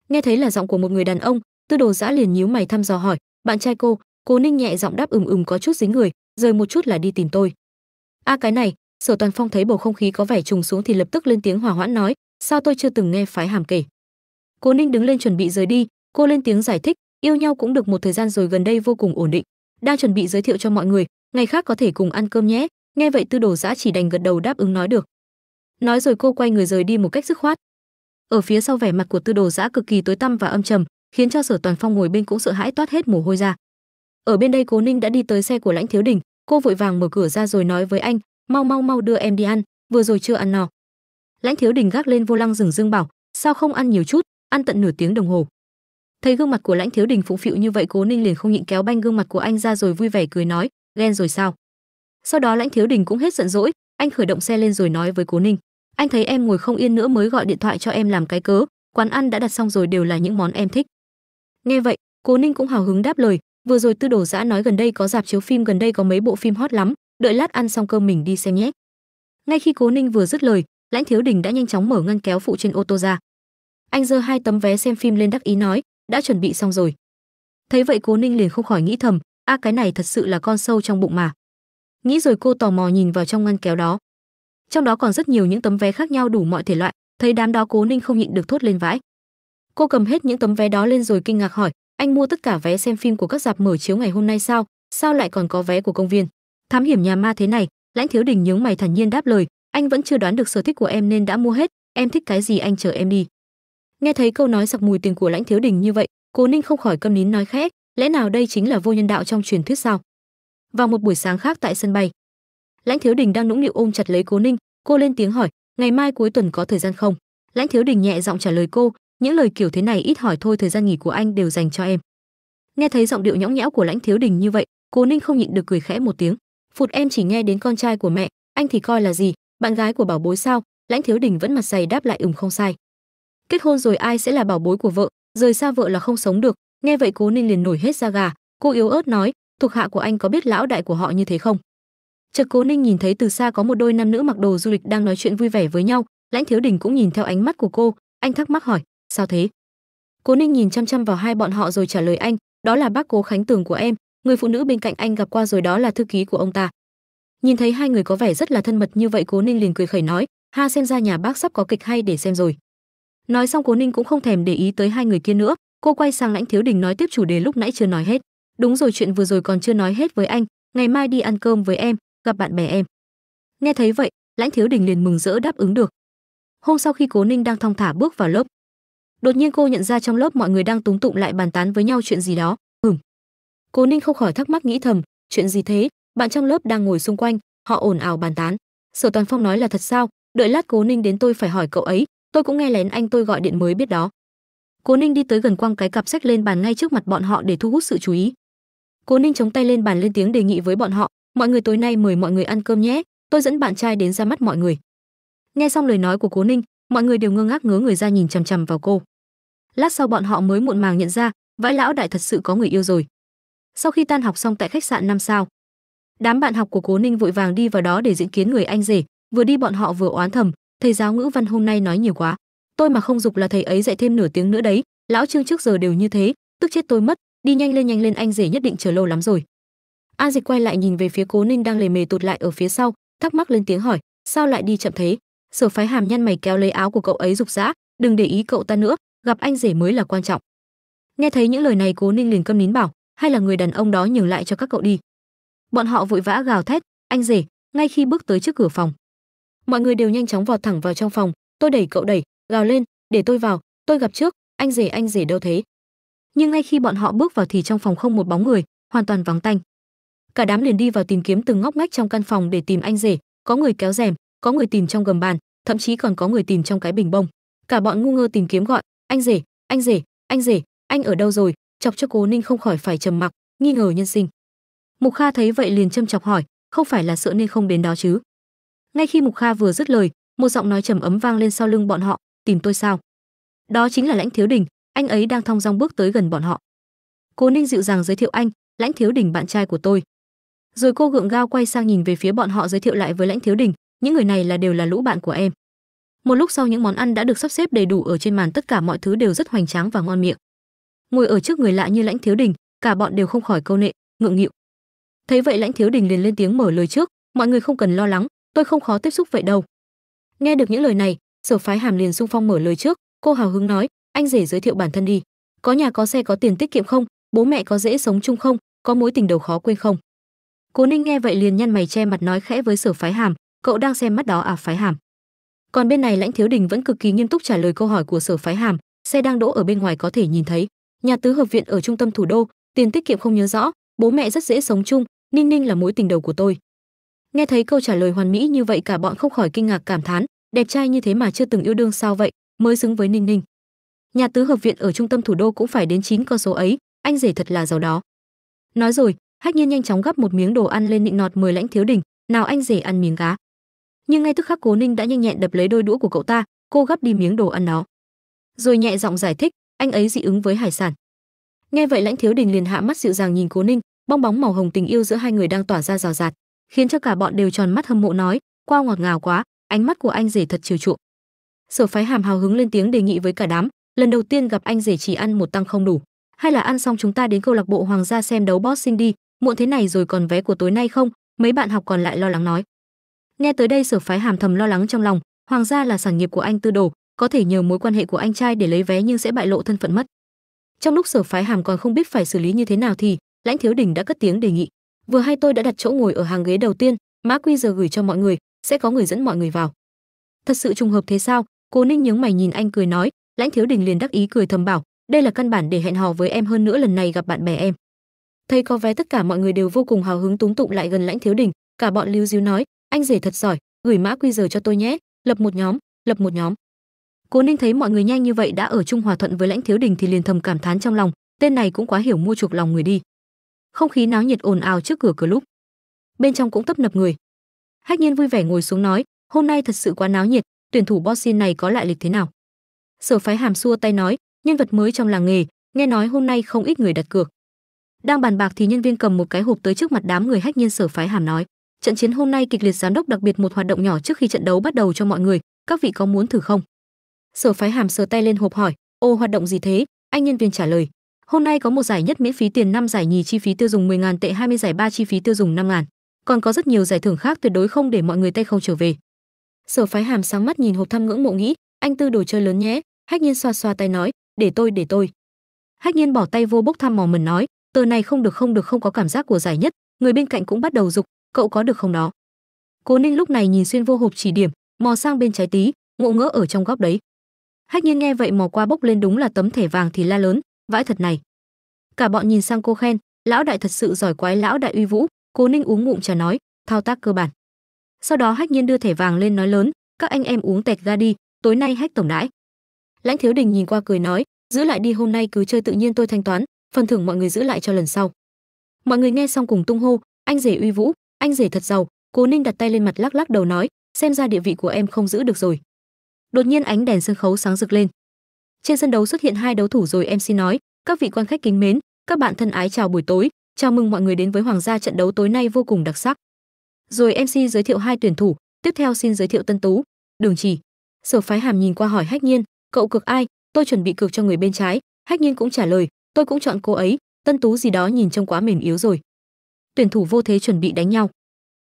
nghe thấy là giọng của một người đàn ông tư đồ giã liền nhíu mày thăm dò hỏi bạn trai cô cố ninh nhẹ giọng đáp ừm ừm có chút dính người rời một chút là đi tìm tôi a à cái này sở toàn phong thấy bầu không khí có vẻ trùng xuống thì lập tức lên tiếng hòa hoãn nói sao tôi chưa từng nghe phái hàm kể Cô Ninh đứng lên chuẩn bị rời đi, cô lên tiếng giải thích, yêu nhau cũng được một thời gian rồi gần đây vô cùng ổn định, đang chuẩn bị giới thiệu cho mọi người, ngày khác có thể cùng ăn cơm nhé. Nghe vậy Tư Đồ Giã chỉ đành gật đầu đáp ứng nói được. Nói rồi cô quay người rời đi một cách dứt khoát. Ở phía sau vẻ mặt của Tư Đồ Giã cực kỳ tối tăm và âm trầm, khiến cho Sở Toàn Phong ngồi bên cũng sợ hãi toát hết mồ hôi ra. Ở bên đây Cố Ninh đã đi tới xe của Lãnh Thiếu Đình, cô vội vàng mở cửa ra rồi nói với anh, "Mau mau mau đưa em đi ăn, vừa rồi chưa ăn no." Lãnh Thiếu Đình gác lên vô lăng rừng dương bảo, "Sao không ăn nhiều chút, ăn tận nửa tiếng đồng hồ thấy gương mặt của lãnh thiếu đình phụng phịu như vậy cố ninh liền không nhịn kéo banh gương mặt của anh ra rồi vui vẻ cười nói ghen rồi sao sau đó lãnh thiếu đình cũng hết giận dỗi anh khởi động xe lên rồi nói với cố ninh anh thấy em ngồi không yên nữa mới gọi điện thoại cho em làm cái cớ quán ăn đã đặt xong rồi đều là những món em thích nghe vậy cố ninh cũng hào hứng đáp lời vừa rồi tư đồ giã nói gần đây có dạp chiếu phim gần đây có mấy bộ phim hot lắm đợi lát ăn xong cơm mình đi xem nhé ngay khi cố ninh vừa dứt lời lãnh thiếu đình đã nhanh chóng mở ngăn kéo phụ trên ô tô ra anh giơ hai tấm vé xem phim lên đắc ý nói đã chuẩn bị xong rồi thấy vậy cố ninh liền không khỏi nghĩ thầm a cái này thật sự là con sâu trong bụng mà nghĩ rồi cô tò mò nhìn vào trong ngăn kéo đó trong đó còn rất nhiều những tấm vé khác nhau đủ mọi thể loại thấy đám đó cố ninh không nhịn được thốt lên vãi cô cầm hết những tấm vé đó lên rồi kinh ngạc hỏi anh mua tất cả vé xem phim của các dạp mở chiếu ngày hôm nay sao sao lại còn có vé của công viên thám hiểm nhà ma thế này lãnh thiếu đình nhướng mày thản nhiên đáp lời anh vẫn chưa đoán được sở thích của em nên đã mua hết em thích cái gì anh chờ em đi nghe thấy câu nói sặc mùi tiền của lãnh thiếu đình như vậy cố ninh không khỏi câm nín nói khẽ lẽ nào đây chính là vô nhân đạo trong truyền thuyết sao vào một buổi sáng khác tại sân bay lãnh thiếu đình đang nũng nịu ôm chặt lấy cố ninh cô lên tiếng hỏi ngày mai cuối tuần có thời gian không lãnh thiếu đình nhẹ giọng trả lời cô những lời kiểu thế này ít hỏi thôi thời gian nghỉ của anh đều dành cho em nghe thấy giọng điệu nhõng nhẽo của lãnh thiếu đình như vậy cố ninh không nhịn được cười khẽ một tiếng phụt em chỉ nghe đến con trai của mẹ anh thì coi là gì bạn gái của bảo bối sao lãnh thiếu đình vẫn mặt dày đáp lại ủng không sai kết hôn rồi ai sẽ là bảo bối của vợ rời xa vợ là không sống được nghe vậy cố ninh liền nổi hết da gà cô yếu ớt nói thuộc hạ của anh có biết lão đại của họ như thế không chợt cố ninh nhìn thấy từ xa có một đôi nam nữ mặc đồ du lịch đang nói chuyện vui vẻ với nhau lãnh thiếu đình cũng nhìn theo ánh mắt của cô anh thắc mắc hỏi sao thế cố ninh nhìn chăm chăm vào hai bọn họ rồi trả lời anh đó là bác cố khánh tường của em người phụ nữ bên cạnh anh gặp qua rồi đó là thư ký của ông ta nhìn thấy hai người có vẻ rất là thân mật như vậy cố ninh liền cười khẩy nói ha xem ra nhà bác sắp có kịch hay để xem rồi nói xong cố ninh cũng không thèm để ý tới hai người kia nữa cô quay sang lãnh thiếu đình nói tiếp chủ đề lúc nãy chưa nói hết đúng rồi chuyện vừa rồi còn chưa nói hết với anh ngày mai đi ăn cơm với em gặp bạn bè em nghe thấy vậy lãnh thiếu đình liền mừng rỡ đáp ứng được hôm sau khi cố ninh đang thong thả bước vào lớp đột nhiên cô nhận ra trong lớp mọi người đang túng tụng lại bàn tán với nhau chuyện gì đó Ừm. cố ninh không khỏi thắc mắc nghĩ thầm chuyện gì thế bạn trong lớp đang ngồi xung quanh họ ồn ào bàn tán sở toàn phong nói là thật sao đợi lát cố ninh đến tôi phải hỏi cậu ấy tôi cũng nghe lén anh tôi gọi điện mới biết đó cố ninh đi tới gần quăng cái cặp sách lên bàn ngay trước mặt bọn họ để thu hút sự chú ý cố ninh chống tay lên bàn lên tiếng đề nghị với bọn họ mọi người tối nay mời mọi người ăn cơm nhé tôi dẫn bạn trai đến ra mắt mọi người nghe xong lời nói của cố ninh mọi người đều ngơ ngác ngớ người ra nhìn chằm chằm vào cô lát sau bọn họ mới muộn màng nhận ra vãi lão đại thật sự có người yêu rồi sau khi tan học xong tại khách sạn năm sao đám bạn học của cố ninh vội vàng đi vào đó để diễn kiến người anh rể vừa đi bọn họ vừa oán thầm thầy giáo ngữ văn hôm nay nói nhiều quá tôi mà không dục là thầy ấy dạy thêm nửa tiếng nữa đấy lão trương trước giờ đều như thế tức chết tôi mất đi nhanh lên nhanh lên anh rể nhất định chờ lâu lắm rồi a dịch quay lại nhìn về phía cố ninh đang lề mề tụt lại ở phía sau thắc mắc lên tiếng hỏi sao lại đi chậm thế sở phái hàm nhăn mày kéo lấy áo của cậu ấy dục dã đừng để ý cậu ta nữa gặp anh rể mới là quan trọng nghe thấy những lời này cố ninh liền câm nín bảo hay là người đàn ông đó nhường lại cho các cậu đi bọn họ vội vã gào thét anh rể ngay khi bước tới trước cửa phòng mọi người đều nhanh chóng vọt thẳng vào trong phòng tôi đẩy cậu đẩy gào lên để tôi vào tôi gặp trước anh rể anh rể đâu thế nhưng ngay khi bọn họ bước vào thì trong phòng không một bóng người hoàn toàn vắng tanh cả đám liền đi vào tìm kiếm từng ngóc ngách trong căn phòng để tìm anh rể có người kéo rèm có người tìm trong gầm bàn thậm chí còn có người tìm trong cái bình bông cả bọn ngu ngơ tìm kiếm gọi anh rể anh rể anh rể anh ở đâu rồi chọc cho cố ninh không khỏi phải trầm mặc nghi ngờ nhân sinh mục kha thấy vậy liền châm chọc hỏi không phải là sợ nên không đến đó chứ ngay khi mục kha vừa dứt lời một giọng nói trầm ấm vang lên sau lưng bọn họ tìm tôi sao đó chính là lãnh thiếu đình anh ấy đang thong dong bước tới gần bọn họ Cô ninh dịu dàng giới thiệu anh lãnh thiếu đình bạn trai của tôi rồi cô gượng gao quay sang nhìn về phía bọn họ giới thiệu lại với lãnh thiếu đình những người này là đều là lũ bạn của em một lúc sau những món ăn đã được sắp xếp đầy đủ ở trên màn tất cả mọi thứ đều rất hoành tráng và ngon miệng ngồi ở trước người lạ như lãnh thiếu đình cả bọn đều không khỏi câu nệ ngượng nghịu thấy vậy lãnh thiếu đình liền lên tiếng mở lời trước mọi người không cần lo lắng tôi không khó tiếp xúc vậy đâu nghe được những lời này sở phái hàm liền xung phong mở lời trước cô hào hứng nói anh rể giới thiệu bản thân đi có nhà có xe có tiền tiết kiệm không bố mẹ có dễ sống chung không có mối tình đầu khó quên không cố ninh nghe vậy liền nhăn mày che mặt nói khẽ với sở phái hàm cậu đang xem mắt đó à phái hàm còn bên này lãnh thiếu đình vẫn cực kỳ nghiêm túc trả lời câu hỏi của sở phái hàm xe đang đỗ ở bên ngoài có thể nhìn thấy nhà tứ hợp viện ở trung tâm thủ đô tiền tiết kiệm không nhớ rõ bố mẹ rất dễ sống chung ninh ninh là mối tình đầu của tôi nghe thấy câu trả lời hoàn mỹ như vậy cả bọn không khỏi kinh ngạc cảm thán đẹp trai như thế mà chưa từng yêu đương sao vậy mới xứng với ninh ninh nhà tứ hợp viện ở trung tâm thủ đô cũng phải đến chín con số ấy anh rể thật là giàu đó nói rồi hách nhiên nhanh chóng gắp một miếng đồ ăn lên nịnh nọt mời lãnh thiếu đình nào anh rể ăn miếng cá nhưng ngay tức khắc cố ninh đã nhanh nhẹn đập lấy đôi đũa của cậu ta cô gắp đi miếng đồ ăn nó rồi nhẹ giọng giải thích anh ấy dị ứng với hải sản nghe vậy lãnh thiếu đình liền hạ mắt dịu dàng nhìn cố ninh bong bóng màu hồng tình yêu giữa hai người đang tỏa ra rào rạt khiến cho cả bọn đều tròn mắt hâm mộ nói, qua ngọt ngào quá, ánh mắt của anh rể thật chiều chuộng. Sở Phái Hàm hào hứng lên tiếng đề nghị với cả đám, lần đầu tiên gặp anh rể chỉ ăn một tăng không đủ, hay là ăn xong chúng ta đến câu lạc bộ hoàng gia xem đấu boxing đi, muộn thế này rồi còn vé của tối nay không? Mấy bạn học còn lại lo lắng nói. Nghe tới đây Sở Phái Hàm thầm lo lắng trong lòng, hoàng gia là sản nghiệp của anh Tư Đồ, có thể nhờ mối quan hệ của anh trai để lấy vé nhưng sẽ bại lộ thân phận mất. Trong lúc Sở Phái Hàm còn không biết phải xử lý như thế nào thì, Lãnh Thiếu Đình đã cất tiếng đề nghị vừa hay tôi đã đặt chỗ ngồi ở hàng ghế đầu tiên mã quy giờ gửi cho mọi người sẽ có người dẫn mọi người vào thật sự trùng hợp thế sao cô ninh nhướng mày nhìn anh cười nói lãnh thiếu đình liền đắc ý cười thầm bảo đây là căn bản để hẹn hò với em hơn nữa lần này gặp bạn bè em thấy có vé tất cả mọi người đều vô cùng hào hứng túng tụng lại gần lãnh thiếu đình cả bọn lưu diêu nói anh rể thật giỏi gửi mã quy giờ cho tôi nhé lập một nhóm lập một nhóm cô ninh thấy mọi người nhanh như vậy đã ở chung hòa thuận với lãnh thiếu đình thì liền thầm cảm thán trong lòng tên này cũng quá hiểu mua chuộc lòng người đi không khí náo nhiệt ồn ào trước cửa club. Bên trong cũng tấp nập người. Hách Nhiên vui vẻ ngồi xuống nói, "Hôm nay thật sự quá náo nhiệt, tuyển thủ boxing này có lại lịch thế nào?" Sở Phái Hàm xua tay nói, "Nhân vật mới trong làng nghề, nghe nói hôm nay không ít người đặt cược." Đang bàn bạc thì nhân viên cầm một cái hộp tới trước mặt đám người Hách Nhiên Sở Phái Hàm nói, "Trận chiến hôm nay kịch liệt giám đốc đặc biệt một hoạt động nhỏ trước khi trận đấu bắt đầu cho mọi người, các vị có muốn thử không?" Sở Phái Hàm sờ tay lên hộp hỏi, "Ô hoạt động gì thế?" Anh nhân viên trả lời, Hôm nay có một giải nhất miễn phí tiền 5 giải nhì chi phí tiêu dùng 10.000 tệ 20 giải ba chi phí tiêu dùng 5.000. Còn có rất nhiều giải thưởng khác tuyệt đối không để mọi người tay không trở về. Sở Phái Hàm sáng mắt nhìn hộp thăm ngưỡng mộ nghĩ, anh tư đồ chơi lớn nhé, Hách Nhiên xoa xoa tay nói, để tôi để tôi. Hách Nhiên bỏ tay vô bốc thăm mò mần nói, tờ này không được không được không có cảm giác của giải nhất, người bên cạnh cũng bắt đầu dục, cậu có được không đó? Cố Ninh lúc này nhìn xuyên vô hộp chỉ điểm, mò sang bên trái tí, ngộ ngỡ ở trong góc đấy. Hách Nhiên nghe vậy mò qua bốc lên đúng là tấm thẻ vàng thì la lớn, vãi thật này cả bọn nhìn sang cô khen lão đại thật sự giỏi quái lão đại uy vũ cố ninh uống ngụm trà nói thao tác cơ bản sau đó hách nhiên đưa thẻ vàng lên nói lớn các anh em uống tẹt ga đi tối nay hách tổng đãi lãnh thiếu đình nhìn qua cười nói giữ lại đi hôm nay cứ chơi tự nhiên tôi thanh toán phần thưởng mọi người giữ lại cho lần sau mọi người nghe xong cùng tung hô anh rể uy vũ anh rể thật giàu cố ninh đặt tay lên mặt lắc lắc đầu nói xem ra địa vị của em không giữ được rồi đột nhiên ánh đèn sân khấu sáng rực lên trên sân đấu xuất hiện hai đấu thủ rồi MC nói, các vị quan khách kính mến, các bạn thân ái chào buổi tối, chào mừng mọi người đến với Hoàng gia trận đấu tối nay vô cùng đặc sắc. Rồi MC giới thiệu hai tuyển thủ, tiếp theo xin giới thiệu Tân Tú, Đường Chỉ. Sở Phái Hàm nhìn qua hỏi Hách Nhiên, cậu cực ai? Tôi chuẩn bị cược cho người bên trái, Hách Nhiên cũng trả lời, tôi cũng chọn cô ấy, Tân Tú gì đó nhìn trông quá mềm yếu rồi. Tuyển thủ vô thế chuẩn bị đánh nhau.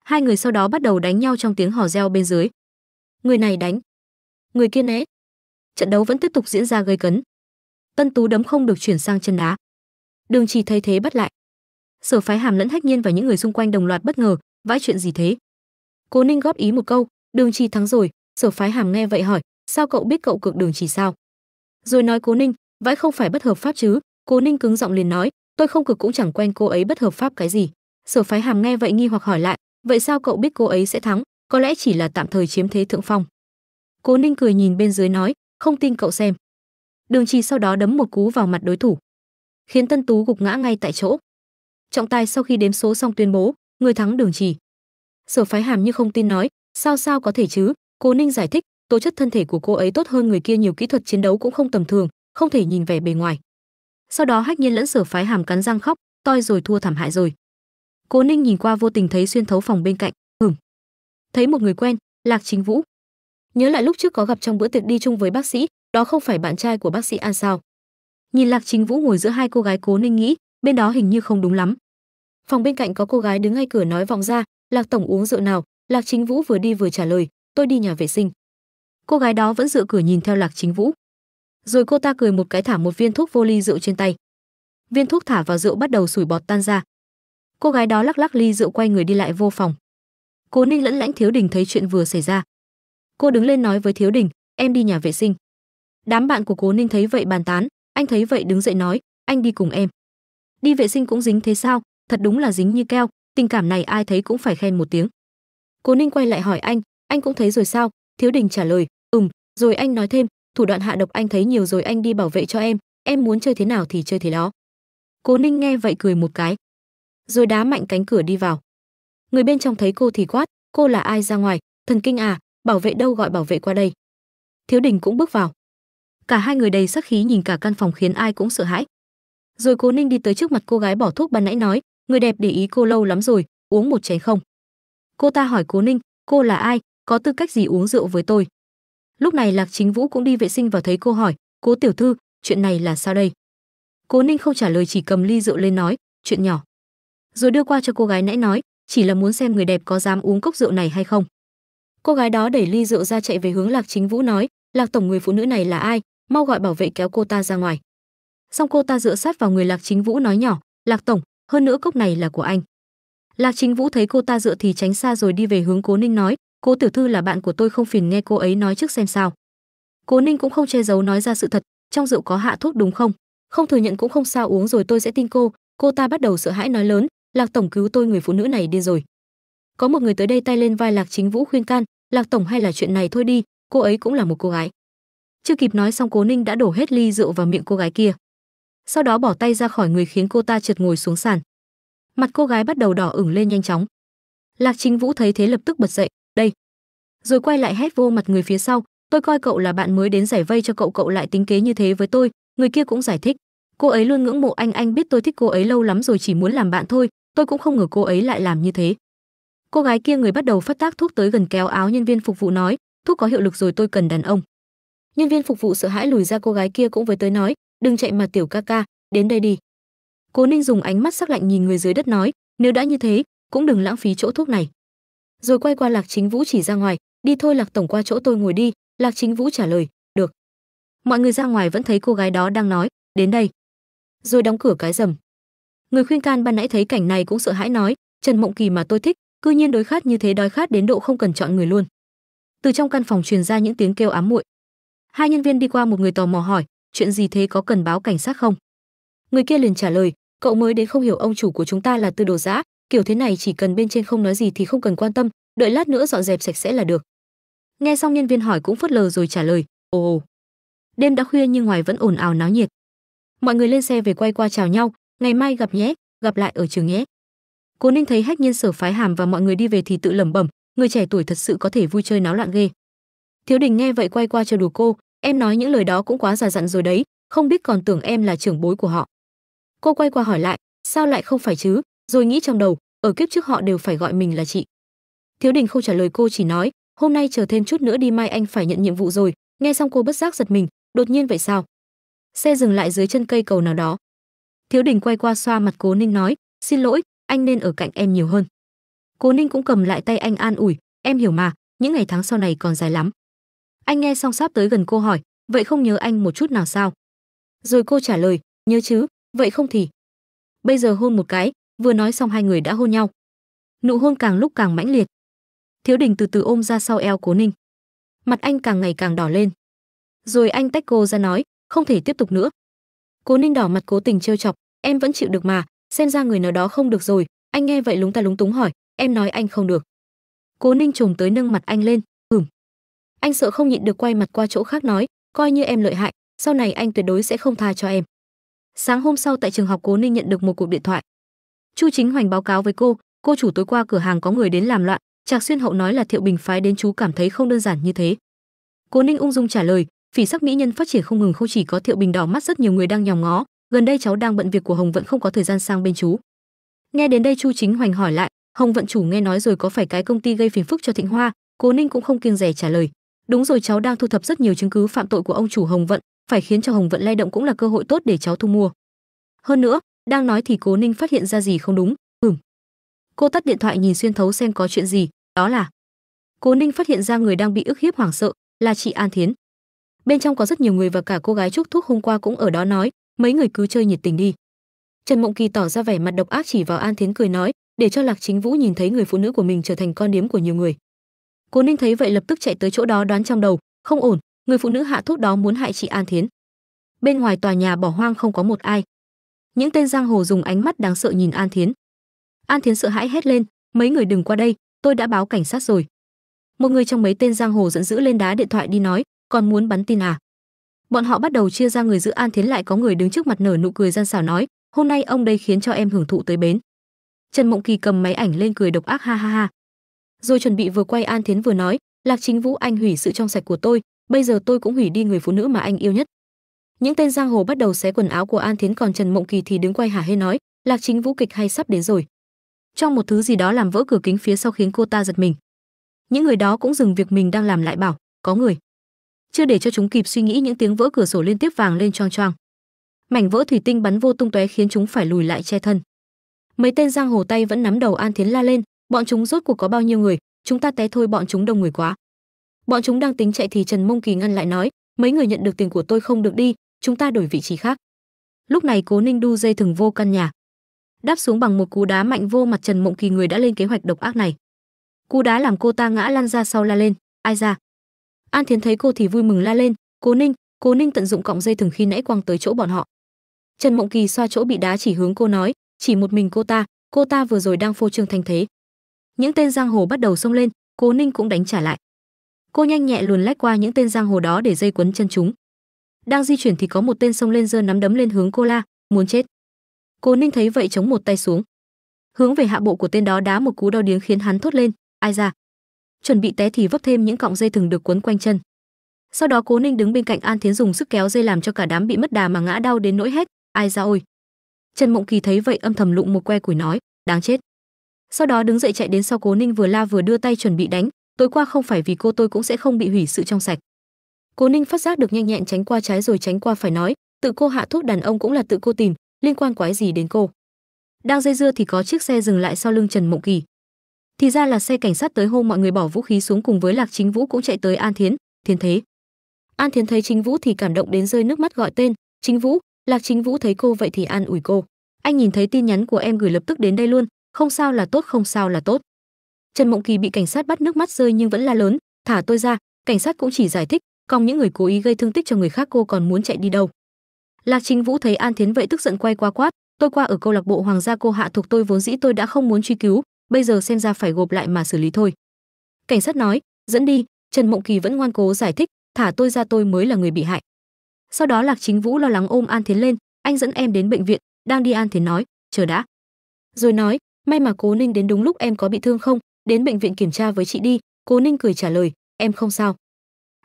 Hai người sau đó bắt đầu đánh nhau trong tiếng hò reo bên dưới. Người này đánh, người kia né, trận đấu vẫn tiếp tục diễn ra gây cấn. Tân Tú đấm không được chuyển sang chân đá. Đường Trì thấy thế bắt lại. Sở Phái Hàm lẫn Hách Nhiên và những người xung quanh đồng loạt bất ngờ, vãi chuyện gì thế? Cố Ninh góp ý một câu, Đường Trì thắng rồi, Sở Phái Hàm nghe vậy hỏi, sao cậu biết cậu cược Đường Trì sao? Rồi nói Cố Ninh, vãi không phải bất hợp pháp chứ? Cố Ninh cứng giọng liền nói, tôi không cực cũng chẳng quen cô ấy bất hợp pháp cái gì. Sở Phái Hàm nghe vậy nghi hoặc hỏi lại, vậy sao cậu biết cô ấy sẽ thắng? Có lẽ chỉ là tạm thời chiếm thế thượng phong. Cố Ninh cười nhìn bên dưới nói, không tin cậu xem. Đường Trì sau đó đấm một cú vào mặt đối thủ, khiến Tân Tú gục ngã ngay tại chỗ. Trọng tài sau khi đếm số xong tuyên bố, người thắng Đường Trì. Sở Phái Hàm như không tin nói, sao sao có thể chứ? Cô Ninh giải thích, tố chất thân thể của cô ấy tốt hơn người kia nhiều kỹ thuật chiến đấu cũng không tầm thường, không thể nhìn vẻ bề ngoài. Sau đó Hách Nhiên lẫn Sở Phái Hàm cắn răng khóc, toi rồi thua thảm hại rồi. Cố Ninh nhìn qua vô tình thấy xuyên thấu phòng bên cạnh, hửng. Thấy một người quen, Lạc Chính Vũ nhớ lại lúc trước có gặp trong bữa tiệc đi chung với bác sĩ đó không phải bạn trai của bác sĩ an sao nhìn lạc chính vũ ngồi giữa hai cô gái cố ninh nghĩ bên đó hình như không đúng lắm phòng bên cạnh có cô gái đứng ngay cửa nói vọng ra lạc tổng uống rượu nào lạc chính vũ vừa đi vừa trả lời tôi đi nhà vệ sinh cô gái đó vẫn dựa cửa nhìn theo lạc chính vũ rồi cô ta cười một cái thả một viên thuốc vô ly rượu trên tay viên thuốc thả vào rượu bắt đầu sủi bọt tan ra cô gái đó lắc lắc ly rượu quay người đi lại vô phòng cố ninh lẫn lãnh thiếu đình thấy chuyện vừa xảy ra cô đứng lên nói với thiếu đình em đi nhà vệ sinh đám bạn của cố ninh thấy vậy bàn tán anh thấy vậy đứng dậy nói anh đi cùng em đi vệ sinh cũng dính thế sao thật đúng là dính như keo tình cảm này ai thấy cũng phải khen một tiếng cố ninh quay lại hỏi anh anh cũng thấy rồi sao thiếu đình trả lời ừm rồi anh nói thêm thủ đoạn hạ độc anh thấy nhiều rồi anh đi bảo vệ cho em em muốn chơi thế nào thì chơi thế đó cố ninh nghe vậy cười một cái rồi đá mạnh cánh cửa đi vào người bên trong thấy cô thì quát cô là ai ra ngoài thần kinh à bảo vệ đâu gọi bảo vệ qua đây thiếu đình cũng bước vào cả hai người đầy sắc khí nhìn cả căn phòng khiến ai cũng sợ hãi rồi cố ninh đi tới trước mặt cô gái bỏ thuốc ban nãy nói người đẹp để ý cô lâu lắm rồi uống một chén không cô ta hỏi cố ninh cô là ai có tư cách gì uống rượu với tôi lúc này lạc chính vũ cũng đi vệ sinh và thấy cô hỏi cố tiểu thư chuyện này là sao đây cố ninh không trả lời chỉ cầm ly rượu lên nói chuyện nhỏ rồi đưa qua cho cô gái nãy nói chỉ là muốn xem người đẹp có dám uống cốc rượu này hay không cô gái đó đẩy ly rượu ra chạy về hướng lạc chính vũ nói lạc tổng người phụ nữ này là ai mau gọi bảo vệ kéo cô ta ra ngoài xong cô ta dựa sát vào người lạc chính vũ nói nhỏ lạc tổng hơn nữa cốc này là của anh lạc chính vũ thấy cô ta dựa thì tránh xa rồi đi về hướng cố ninh nói cố tiểu thư là bạn của tôi không phiền nghe cô ấy nói trước xem sao cố ninh cũng không che giấu nói ra sự thật trong rượu có hạ thuốc đúng không không thừa nhận cũng không sao uống rồi tôi sẽ tin cô cô ta bắt đầu sợ hãi nói lớn lạc tổng cứu tôi người phụ nữ này đi rồi có một người tới đây tay lên vai lạc chính vũ khuyên can lạc tổng hay là chuyện này thôi đi cô ấy cũng là một cô gái chưa kịp nói xong cố ninh đã đổ hết ly rượu vào miệng cô gái kia sau đó bỏ tay ra khỏi người khiến cô ta trượt ngồi xuống sàn mặt cô gái bắt đầu đỏ ửng lên nhanh chóng lạc chính vũ thấy thế lập tức bật dậy đây rồi quay lại hét vô mặt người phía sau tôi coi cậu là bạn mới đến giải vây cho cậu cậu lại tính kế như thế với tôi người kia cũng giải thích cô ấy luôn ngưỡng mộ anh anh biết tôi thích cô ấy lâu lắm rồi chỉ muốn làm bạn thôi tôi cũng không ngờ cô ấy lại làm như thế cô gái kia người bắt đầu phát tác thuốc tới gần kéo áo nhân viên phục vụ nói thuốc có hiệu lực rồi tôi cần đàn ông nhân viên phục vụ sợ hãi lùi ra cô gái kia cũng với tới nói đừng chạy mà tiểu ca ca đến đây đi cố ninh dùng ánh mắt sắc lạnh nhìn người dưới đất nói nếu đã như thế cũng đừng lãng phí chỗ thuốc này rồi quay qua lạc chính vũ chỉ ra ngoài đi thôi lạc tổng qua chỗ tôi ngồi đi lạc chính vũ trả lời được mọi người ra ngoài vẫn thấy cô gái đó đang nói đến đây rồi đóng cửa cái rầm người khuyên can ban nãy thấy cảnh này cũng sợ hãi nói trần mộng kỳ mà tôi thích cư nhiên đối khát như thế đói khát đến độ không cần chọn người luôn từ trong căn phòng truyền ra những tiếng kêu ám muội hai nhân viên đi qua một người tò mò hỏi chuyện gì thế có cần báo cảnh sát không người kia liền trả lời cậu mới đến không hiểu ông chủ của chúng ta là tư đồ giã kiểu thế này chỉ cần bên trên không nói gì thì không cần quan tâm đợi lát nữa dọn dẹp sạch sẽ là được nghe xong nhân viên hỏi cũng phớt lờ rồi trả lời ồ ồ đêm đã khuya nhưng ngoài vẫn ồn ào náo nhiệt mọi người lên xe về quay qua chào nhau ngày mai gặp nhé gặp lại ở trường nhé cố ninh thấy hách nhiên sở phái hàm và mọi người đi về thì tự lẩm bẩm người trẻ tuổi thật sự có thể vui chơi náo loạn ghê thiếu đình nghe vậy quay qua cho đùa cô em nói những lời đó cũng quá già dặn rồi đấy không biết còn tưởng em là trưởng bối của họ cô quay qua hỏi lại sao lại không phải chứ rồi nghĩ trong đầu ở kiếp trước họ đều phải gọi mình là chị thiếu đình không trả lời cô chỉ nói hôm nay chờ thêm chút nữa đi mai anh phải nhận nhiệm vụ rồi nghe xong cô bất giác giật mình đột nhiên vậy sao xe dừng lại dưới chân cây cầu nào đó thiếu đình quay qua xoa mặt cố ninh nói xin lỗi anh nên ở cạnh em nhiều hơn cố ninh cũng cầm lại tay anh an ủi em hiểu mà những ngày tháng sau này còn dài lắm anh nghe xong sắp tới gần cô hỏi vậy không nhớ anh một chút nào sao rồi cô trả lời nhớ chứ vậy không thì bây giờ hôn một cái vừa nói xong hai người đã hôn nhau nụ hôn càng lúc càng mãnh liệt thiếu đình từ từ ôm ra sau eo cố ninh mặt anh càng ngày càng đỏ lên rồi anh tách cô ra nói không thể tiếp tục nữa cố ninh đỏ mặt cố tình trêu chọc em vẫn chịu được mà xem ra người nào đó không được rồi anh nghe vậy lúng ta lúng túng hỏi em nói anh không được cố ninh trùng tới nâng mặt anh lên ừm anh sợ không nhịn được quay mặt qua chỗ khác nói coi như em lợi hại sau này anh tuyệt đối sẽ không tha cho em sáng hôm sau tại trường học cố ninh nhận được một cuộc điện thoại chu chính hoành báo cáo với cô cô chủ tối qua cửa hàng có người đến làm loạn trạc xuyên hậu nói là thiệu bình phái đến chú cảm thấy không đơn giản như thế cố ninh ung dung trả lời phỉ sắc mỹ nhân phát triển không ngừng không chỉ có thiệu bình đỏ mắt rất nhiều người đang nhòm ngó gần đây cháu đang bận việc của hồng vận không có thời gian sang bên chú nghe đến đây chu chính hoành hỏi lại hồng vận chủ nghe nói rồi có phải cái công ty gây phiền phức cho thịnh hoa cố ninh cũng không kiêng rẻ trả lời đúng rồi cháu đang thu thập rất nhiều chứng cứ phạm tội của ông chủ hồng vận phải khiến cho hồng vận lay động cũng là cơ hội tốt để cháu thu mua hơn nữa đang nói thì cố ninh phát hiện ra gì không đúng ừm cô tắt điện thoại nhìn xuyên thấu xem có chuyện gì đó là cố ninh phát hiện ra người đang bị ức hiếp hoảng sợ là chị an thiến bên trong có rất nhiều người và cả cô gái trúc thuốc hôm qua cũng ở đó nói mấy người cứ chơi nhiệt tình đi trần mộng kỳ tỏ ra vẻ mặt độc ác chỉ vào an thiến cười nói để cho lạc chính vũ nhìn thấy người phụ nữ của mình trở thành con điếm của nhiều người cố ninh thấy vậy lập tức chạy tới chỗ đó đoán trong đầu không ổn người phụ nữ hạ thuốc đó muốn hại chị an thiến bên ngoài tòa nhà bỏ hoang không có một ai những tên giang hồ dùng ánh mắt đáng sợ nhìn an thiến an thiến sợ hãi hét lên mấy người đừng qua đây tôi đã báo cảnh sát rồi một người trong mấy tên giang hồ dẫn dữ lên đá điện thoại đi nói còn muốn bắn tin à bọn họ bắt đầu chia ra người giữ an thiến lại có người đứng trước mặt nở nụ cười gian xảo nói hôm nay ông đây khiến cho em hưởng thụ tới bến trần mộng kỳ cầm máy ảnh lên cười độc ác ha ha ha rồi chuẩn bị vừa quay an thiến vừa nói lạc chính vũ anh hủy sự trong sạch của tôi bây giờ tôi cũng hủy đi người phụ nữ mà anh yêu nhất những tên giang hồ bắt đầu xé quần áo của an thiến còn trần mộng kỳ thì đứng quay hả hê nói lạc chính vũ kịch hay sắp đến rồi trong một thứ gì đó làm vỡ cửa kính phía sau khiến cô ta giật mình những người đó cũng dừng việc mình đang làm lại bảo có người chưa để cho chúng kịp suy nghĩ những tiếng vỡ cửa sổ liên tiếp vàng lên choang choang mảnh vỡ thủy tinh bắn vô tung tóe khiến chúng phải lùi lại che thân mấy tên giang hồ tay vẫn nắm đầu an thiến la lên bọn chúng rốt cuộc có bao nhiêu người chúng ta té thôi bọn chúng đông người quá bọn chúng đang tính chạy thì trần mông kỳ ngăn lại nói mấy người nhận được tiền của tôi không được đi chúng ta đổi vị trí khác lúc này cố ninh đu dây thừng vô căn nhà đáp xuống bằng một cú đá mạnh vô mặt trần mộng kỳ người đã lên kế hoạch độc ác này cú đá làm cô ta ngã lăn ra sau la lên ai ra an thiến thấy cô thì vui mừng la lên cố ninh cố ninh tận dụng cọng dây thừng khi nãy quăng tới chỗ bọn họ trần mộng kỳ xoa chỗ bị đá chỉ hướng cô nói chỉ một mình cô ta cô ta vừa rồi đang phô trương thành thế những tên giang hồ bắt đầu xông lên cố ninh cũng đánh trả lại cô nhanh nhẹn luồn lách qua những tên giang hồ đó để dây quấn chân chúng đang di chuyển thì có một tên xông lên giơ nắm đấm lên hướng cô la muốn chết cố ninh thấy vậy chống một tay xuống hướng về hạ bộ của tên đó đá một cú đau điếng khiến hắn thốt lên ai ra chuẩn bị té thì vấp thêm những cọng dây thừng được quấn quanh chân sau đó cố ninh đứng bên cạnh an thiến dùng sức kéo dây làm cho cả đám bị mất đà mà ngã đau đến nỗi hét ai ra ôi trần mộng kỳ thấy vậy âm thầm lụng một que củi nói đáng chết sau đó đứng dậy chạy đến sau cố ninh vừa la vừa đưa tay chuẩn bị đánh tối qua không phải vì cô tôi cũng sẽ không bị hủy sự trong sạch cố ninh phát giác được nhanh nhẹn tránh qua trái rồi tránh qua phải nói tự cô hạ thuốc đàn ông cũng là tự cô tìm liên quan quái gì đến cô đang dây dưa thì có chiếc xe dừng lại sau lưng trần mộng kỳ thì ra là xe cảnh sát tới hôm mọi người bỏ vũ khí xuống cùng với lạc chính vũ cũng chạy tới an thiến thiên thế an thiến thấy chính vũ thì cảm động đến rơi nước mắt gọi tên chính vũ lạc chính vũ thấy cô vậy thì an ủi cô anh nhìn thấy tin nhắn của em gửi lập tức đến đây luôn không sao là tốt không sao là tốt trần mộng kỳ bị cảnh sát bắt nước mắt rơi nhưng vẫn la lớn thả tôi ra cảnh sát cũng chỉ giải thích còn những người cố ý gây thương tích cho người khác cô còn muốn chạy đi đâu lạc chính vũ thấy an thiến vậy tức giận quay qua quát tôi qua ở câu lạc bộ hoàng gia cô hạ thuộc tôi vốn dĩ tôi đã không muốn truy cứu bây giờ xem ra phải gộp lại mà xử lý thôi cảnh sát nói dẫn đi trần mộng kỳ vẫn ngoan cố giải thích thả tôi ra tôi mới là người bị hại sau đó lạc chính vũ lo lắng ôm an thiến lên anh dẫn em đến bệnh viện đang đi an thiến nói chờ đã rồi nói may mà cố ninh đến đúng lúc em có bị thương không đến bệnh viện kiểm tra với chị đi cố ninh cười trả lời em không sao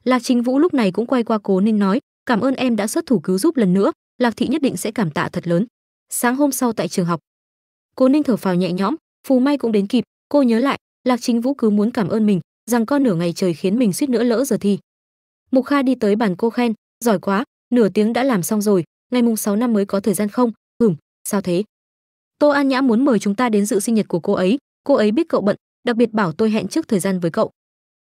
lạc chính vũ lúc này cũng quay qua cố ninh nói cảm ơn em đã xuất thủ cứu giúp lần nữa lạc thị nhất định sẽ cảm tạ thật lớn sáng hôm sau tại trường học cố ninh thở phào nhẹ nhõm phù may cũng đến kịp cô nhớ lại lạc chính vũ cứ muốn cảm ơn mình rằng con nửa ngày trời khiến mình suýt nữa lỡ giờ thi mục kha đi tới bàn cô khen giỏi quá nửa tiếng đã làm xong rồi ngày mùng 6 năm mới có thời gian không Ừm, sao thế tô an nhã muốn mời chúng ta đến dự sinh nhật của cô ấy cô ấy biết cậu bận đặc biệt bảo tôi hẹn trước thời gian với cậu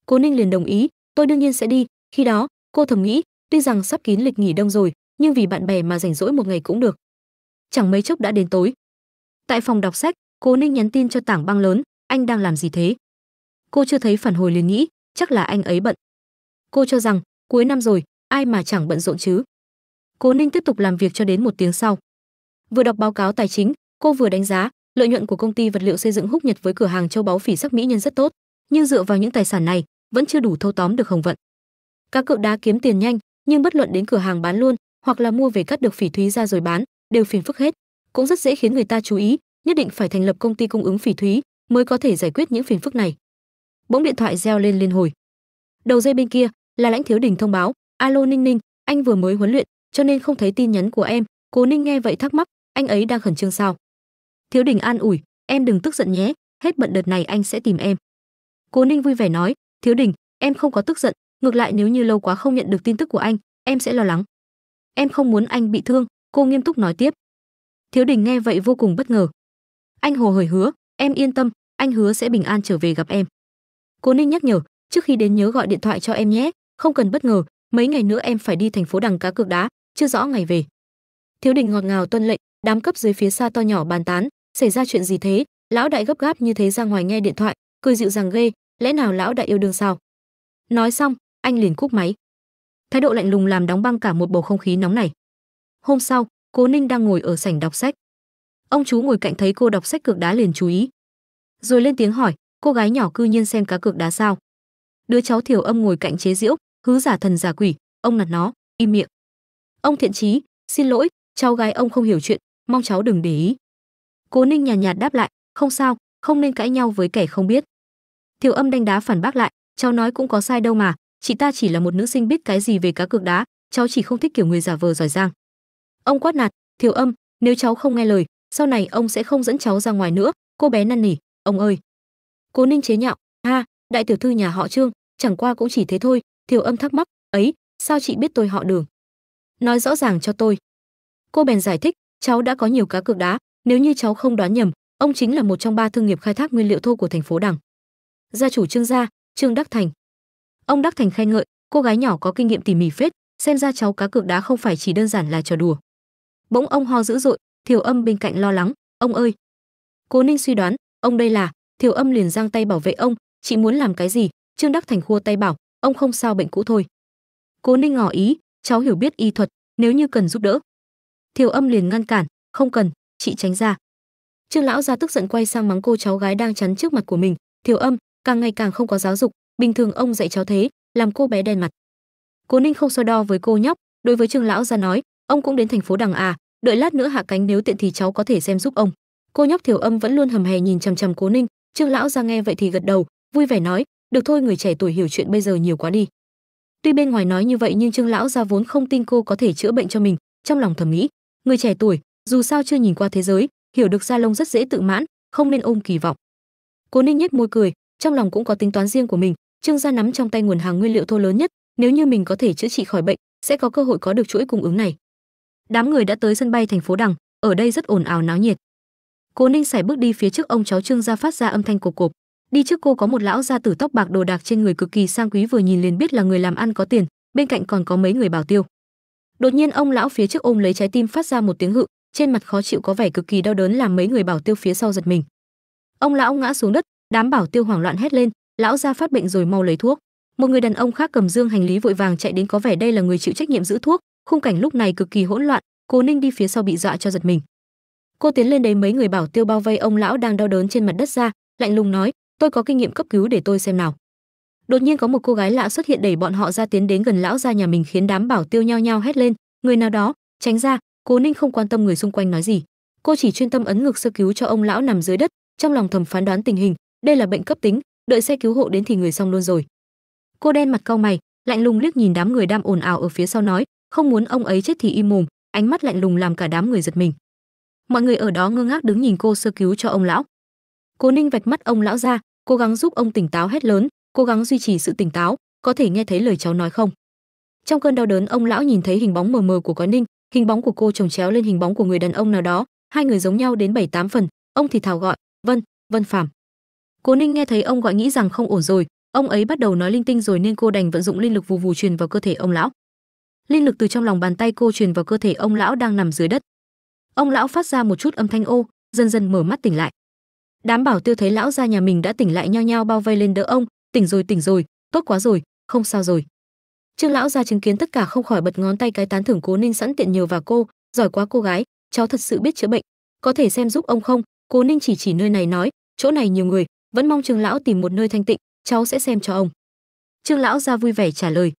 Cô ninh liền đồng ý tôi đương nhiên sẽ đi khi đó cô thầm nghĩ tuy rằng sắp kín lịch nghỉ đông rồi nhưng vì bạn bè mà rảnh rỗi một ngày cũng được chẳng mấy chốc đã đến tối tại phòng đọc sách Cố Ninh nhắn tin cho Tảng Băng lớn, anh đang làm gì thế? Cô chưa thấy phản hồi liền nghĩ, chắc là anh ấy bận. Cô cho rằng, cuối năm rồi, ai mà chẳng bận rộn chứ. Cố Ninh tiếp tục làm việc cho đến một tiếng sau. Vừa đọc báo cáo tài chính, cô vừa đánh giá, lợi nhuận của công ty vật liệu xây dựng Húc Nhật với cửa hàng châu báu phỉ sắc mỹ nhân rất tốt, nhưng dựa vào những tài sản này, vẫn chưa đủ thâu tóm được hồng vận. Các cự đá kiếm tiền nhanh, nhưng bất luận đến cửa hàng bán luôn, hoặc là mua về cắt được phỉ thúy ra rồi bán, đều phiền phức hết, cũng rất dễ khiến người ta chú ý, nhất định phải thành lập công ty cung ứng phỉ thúy mới có thể giải quyết những phiền phức này bỗng điện thoại reo lên liên hồi đầu dây bên kia là lãnh thiếu đình thông báo alo ninh ninh anh vừa mới huấn luyện cho nên không thấy tin nhắn của em cố ninh nghe vậy thắc mắc anh ấy đang khẩn trương sao thiếu đình an ủi em đừng tức giận nhé hết bận đợt này anh sẽ tìm em cố ninh vui vẻ nói thiếu đình em không có tức giận ngược lại nếu như lâu quá không nhận được tin tức của anh em sẽ lo lắng em không muốn anh bị thương cô nghiêm túc nói tiếp thiếu đình nghe vậy vô cùng bất ngờ anh Hồ hời hứa, em yên tâm, anh hứa sẽ bình an trở về gặp em. Cố Ninh nhắc nhở, trước khi đến nhớ gọi điện thoại cho em nhé, không cần bất ngờ, mấy ngày nữa em phải đi thành phố đằng cá cược đá, chưa rõ ngày về. Thiếu Đình ngọt ngào tuân lệnh, đám cấp dưới phía xa to nhỏ bàn tán, xảy ra chuyện gì thế, lão đại gấp gáp như thế ra ngoài nghe điện thoại, cười dịu dàng ghê, lẽ nào lão đại yêu đương sao? Nói xong, anh liền cúp máy. Thái độ lạnh lùng làm đóng băng cả một bầu không khí nóng này. Hôm sau, Cố Ninh đang ngồi ở sảnh đọc sách, Ông chú ngồi cạnh thấy cô đọc sách cược đá liền chú ý. Rồi lên tiếng hỏi, cô gái nhỏ cư nhiên xem cá cược đá sao? Đứa cháu Thiểu Âm ngồi cạnh chế diễu, hứ giả thần giả quỷ, ông nạt nó, im miệng. Ông Thiện Chí, xin lỗi, cháu gái ông không hiểu chuyện, mong cháu đừng để ý. Cố Ninh nhàn nhạt, nhạt đáp lại, không sao, không nên cãi nhau với kẻ không biết. Thiểu Âm đánh đá phản bác lại, cháu nói cũng có sai đâu mà, chị ta chỉ là một nữ sinh biết cái gì về cá cược đá, cháu chỉ không thích kiểu người giả vờ giỏi giang. Ông quát nạt, Thiểu Âm, nếu cháu không nghe lời, sau này ông sẽ không dẫn cháu ra ngoài nữa cô bé năn nỉ ông ơi cố ninh chế nhạo Ha, đại tiểu thư nhà họ trương chẳng qua cũng chỉ thế thôi Thiều âm thắc mắc ấy sao chị biết tôi họ đường nói rõ ràng cho tôi cô bèn giải thích cháu đã có nhiều cá cược đá nếu như cháu không đoán nhầm ông chính là một trong ba thương nghiệp khai thác nguyên liệu thô của thành phố đằng gia chủ trương gia trương đắc thành ông đắc thành khen ngợi cô gái nhỏ có kinh nghiệm tỉ mỉ phết xem ra cháu cá cược đá không phải chỉ đơn giản là trò đùa bỗng ông ho dữ dội Thiều Âm bên cạnh lo lắng, "Ông ơi." Cố Ninh suy đoán, ông đây là, Thiều Âm liền giang tay bảo vệ ông, "Chị muốn làm cái gì?" Trương Đắc Thành khua tay bảo, "Ông không sao bệnh cũ thôi." Cố Ninh ngỏ ý, "Cháu hiểu biết y thuật, nếu như cần giúp đỡ." Thiều Âm liền ngăn cản, "Không cần, chị tránh ra." Trương lão gia tức giận quay sang mắng cô cháu gái đang chắn trước mặt của mình, "Thiều Âm, càng ngày càng không có giáo dục, bình thường ông dạy cháu thế, làm cô bé đen mặt." Cố Ninh không so đo với cô nhóc, đối với Trương lão gia nói, "Ông cũng đến thành phố Đằng à, đợi lát nữa hạ cánh nếu tiện thì cháu có thể xem giúp ông cô nhóc thiểu âm vẫn luôn hầm hè nhìn chằm chằm cố ninh trương lão ra nghe vậy thì gật đầu vui vẻ nói được thôi người trẻ tuổi hiểu chuyện bây giờ nhiều quá đi tuy bên ngoài nói như vậy nhưng trương lão ra vốn không tin cô có thể chữa bệnh cho mình trong lòng thầm nghĩ người trẻ tuổi dù sao chưa nhìn qua thế giới hiểu được gia lông rất dễ tự mãn không nên ôm kỳ vọng cố ninh nhếch môi cười trong lòng cũng có tính toán riêng của mình trương gia nắm trong tay nguồn hàng nguyên liệu thô lớn nhất nếu như mình có thể chữa trị khỏi bệnh sẽ có cơ hội có được chuỗi cung ứng này đám người đã tới sân bay thành phố đằng ở đây rất ồn ào náo nhiệt cố ninh sải bước đi phía trước ông cháu trương gia phát ra âm thanh cộp cộp đi trước cô có một lão gia tử tóc bạc đồ đạc trên người cực kỳ sang quý vừa nhìn liền biết là người làm ăn có tiền bên cạnh còn có mấy người bảo tiêu đột nhiên ông lão phía trước ôm lấy trái tim phát ra một tiếng hự trên mặt khó chịu có vẻ cực kỳ đau đớn làm mấy người bảo tiêu phía sau giật mình ông lão ngã xuống đất đám bảo tiêu hoảng loạn hét lên lão gia phát bệnh rồi mau lấy thuốc một người đàn ông khác cầm dương hành lý vội vàng chạy đến có vẻ đây là người chịu trách nhiệm giữ thuốc khung cảnh lúc này cực kỳ hỗn loạn cô ninh đi phía sau bị dọa cho giật mình cô tiến lên đấy mấy người bảo tiêu bao vây ông lão đang đau đớn trên mặt đất ra lạnh lùng nói tôi có kinh nghiệm cấp cứu để tôi xem nào đột nhiên có một cô gái lạ xuất hiện đẩy bọn họ ra tiến đến gần lão ra nhà mình khiến đám bảo tiêu nhao nhao hét lên người nào đó tránh ra Cô ninh không quan tâm người xung quanh nói gì cô chỉ chuyên tâm ấn ngược sơ cứu cho ông lão nằm dưới đất trong lòng thầm phán đoán tình hình đây là bệnh cấp tính đợi xe cứu hộ đến thì người xong luôn rồi cô đen mặt cau mày lạnh lùng liếc nhìn đám người đang ồn ào ở phía sau nói không muốn ông ấy chết thì im mồm ánh mắt lạnh lùng làm cả đám người giật mình mọi người ở đó ngơ ngác đứng nhìn cô sơ cứu cho ông lão Cô ninh vạch mắt ông lão ra cố gắng giúp ông tỉnh táo hết lớn cố gắng duy trì sự tỉnh táo có thể nghe thấy lời cháu nói không trong cơn đau đớn ông lão nhìn thấy hình bóng mờ mờ của gói ninh hình bóng của cô chồng chéo lên hình bóng của người đàn ông nào đó hai người giống nhau đến bảy tám phần ông thì thào gọi vân vân phàm cố ninh nghe thấy ông gọi nghĩ rằng không ổn rồi ông ấy bắt đầu nói linh tinh rồi nên cô đành vận dụng linh lực vù vù truyền vào cơ thể ông lão linh lực từ trong lòng bàn tay cô truyền vào cơ thể ông lão đang nằm dưới đất ông lão phát ra một chút âm thanh ô dần dần mở mắt tỉnh lại đám bảo tiêu thấy lão ra nhà mình đã tỉnh lại nhao nhao bao vây lên đỡ ông tỉnh rồi tỉnh rồi tốt quá rồi không sao rồi trương lão ra chứng kiến tất cả không khỏi bật ngón tay cái tán thưởng cố ninh sẵn tiện nhờ vào cô giỏi quá cô gái cháu thật sự biết chữa bệnh có thể xem giúp ông không cố ninh chỉ chỉ nơi này nói chỗ này nhiều người vẫn mong trương lão tìm một nơi thanh tịnh cháu sẽ xem cho ông trương lão ra vui vẻ trả lời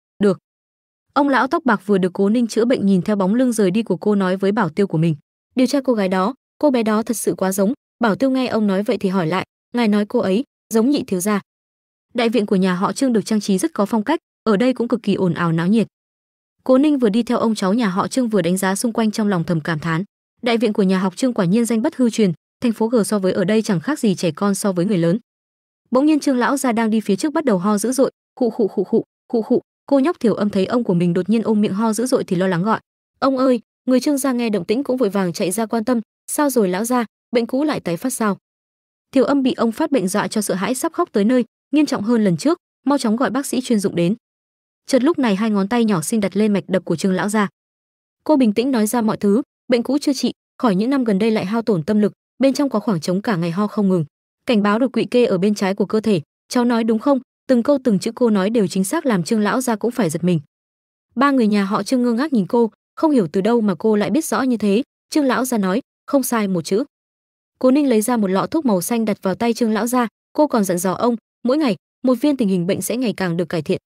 Ông lão tóc bạc vừa được Cố Ninh chữa bệnh nhìn theo bóng lưng rời đi của cô nói với Bảo Tiêu của mình. Điều tra cô gái đó, cô bé đó thật sự quá giống. Bảo Tiêu nghe ông nói vậy thì hỏi lại, ngài nói cô ấy giống nhị thiếu gia. Đại viện của nhà họ Trương được trang trí rất có phong cách, ở đây cũng cực kỳ ồn ào náo nhiệt. Cố Ninh vừa đi theo ông cháu nhà họ Trương vừa đánh giá xung quanh trong lòng thầm cảm thán. Đại viện của nhà học Trương quả nhiên danh bất hư truyền, thành phố G so với ở đây chẳng khác gì trẻ con so với người lớn. Bỗng nhiên Trương lão gia đang đi phía trước bắt đầu ho dữ dội, khụ khụ khụ khụ, khụ khụ, cô nhóc thiểu âm thấy ông của mình đột nhiên ôm miệng ho dữ dội thì lo lắng gọi ông ơi người trương gia nghe động tĩnh cũng vội vàng chạy ra quan tâm sao rồi lão gia bệnh cũ lại tái phát sao thiểu âm bị ông phát bệnh dọa cho sợ hãi sắp khóc tới nơi nghiêm trọng hơn lần trước mau chóng gọi bác sĩ chuyên dụng đến chợt lúc này hai ngón tay nhỏ xinh đặt lên mạch đập của trương lão gia cô bình tĩnh nói ra mọi thứ bệnh cũ chưa trị khỏi những năm gần đây lại hao tổn tâm lực bên trong có khoảng trống cả ngày ho không ngừng cảnh báo đột quỵ kê ở bên trái của cơ thể cháu nói đúng không từng câu từng chữ cô nói đều chính xác làm trương lão gia cũng phải giật mình ba người nhà họ trương ngơ ngác nhìn cô không hiểu từ đâu mà cô lại biết rõ như thế trương lão gia nói không sai một chữ cố ninh lấy ra một lọ thuốc màu xanh đặt vào tay trương lão gia cô còn dặn dò ông mỗi ngày một viên tình hình bệnh sẽ ngày càng được cải thiện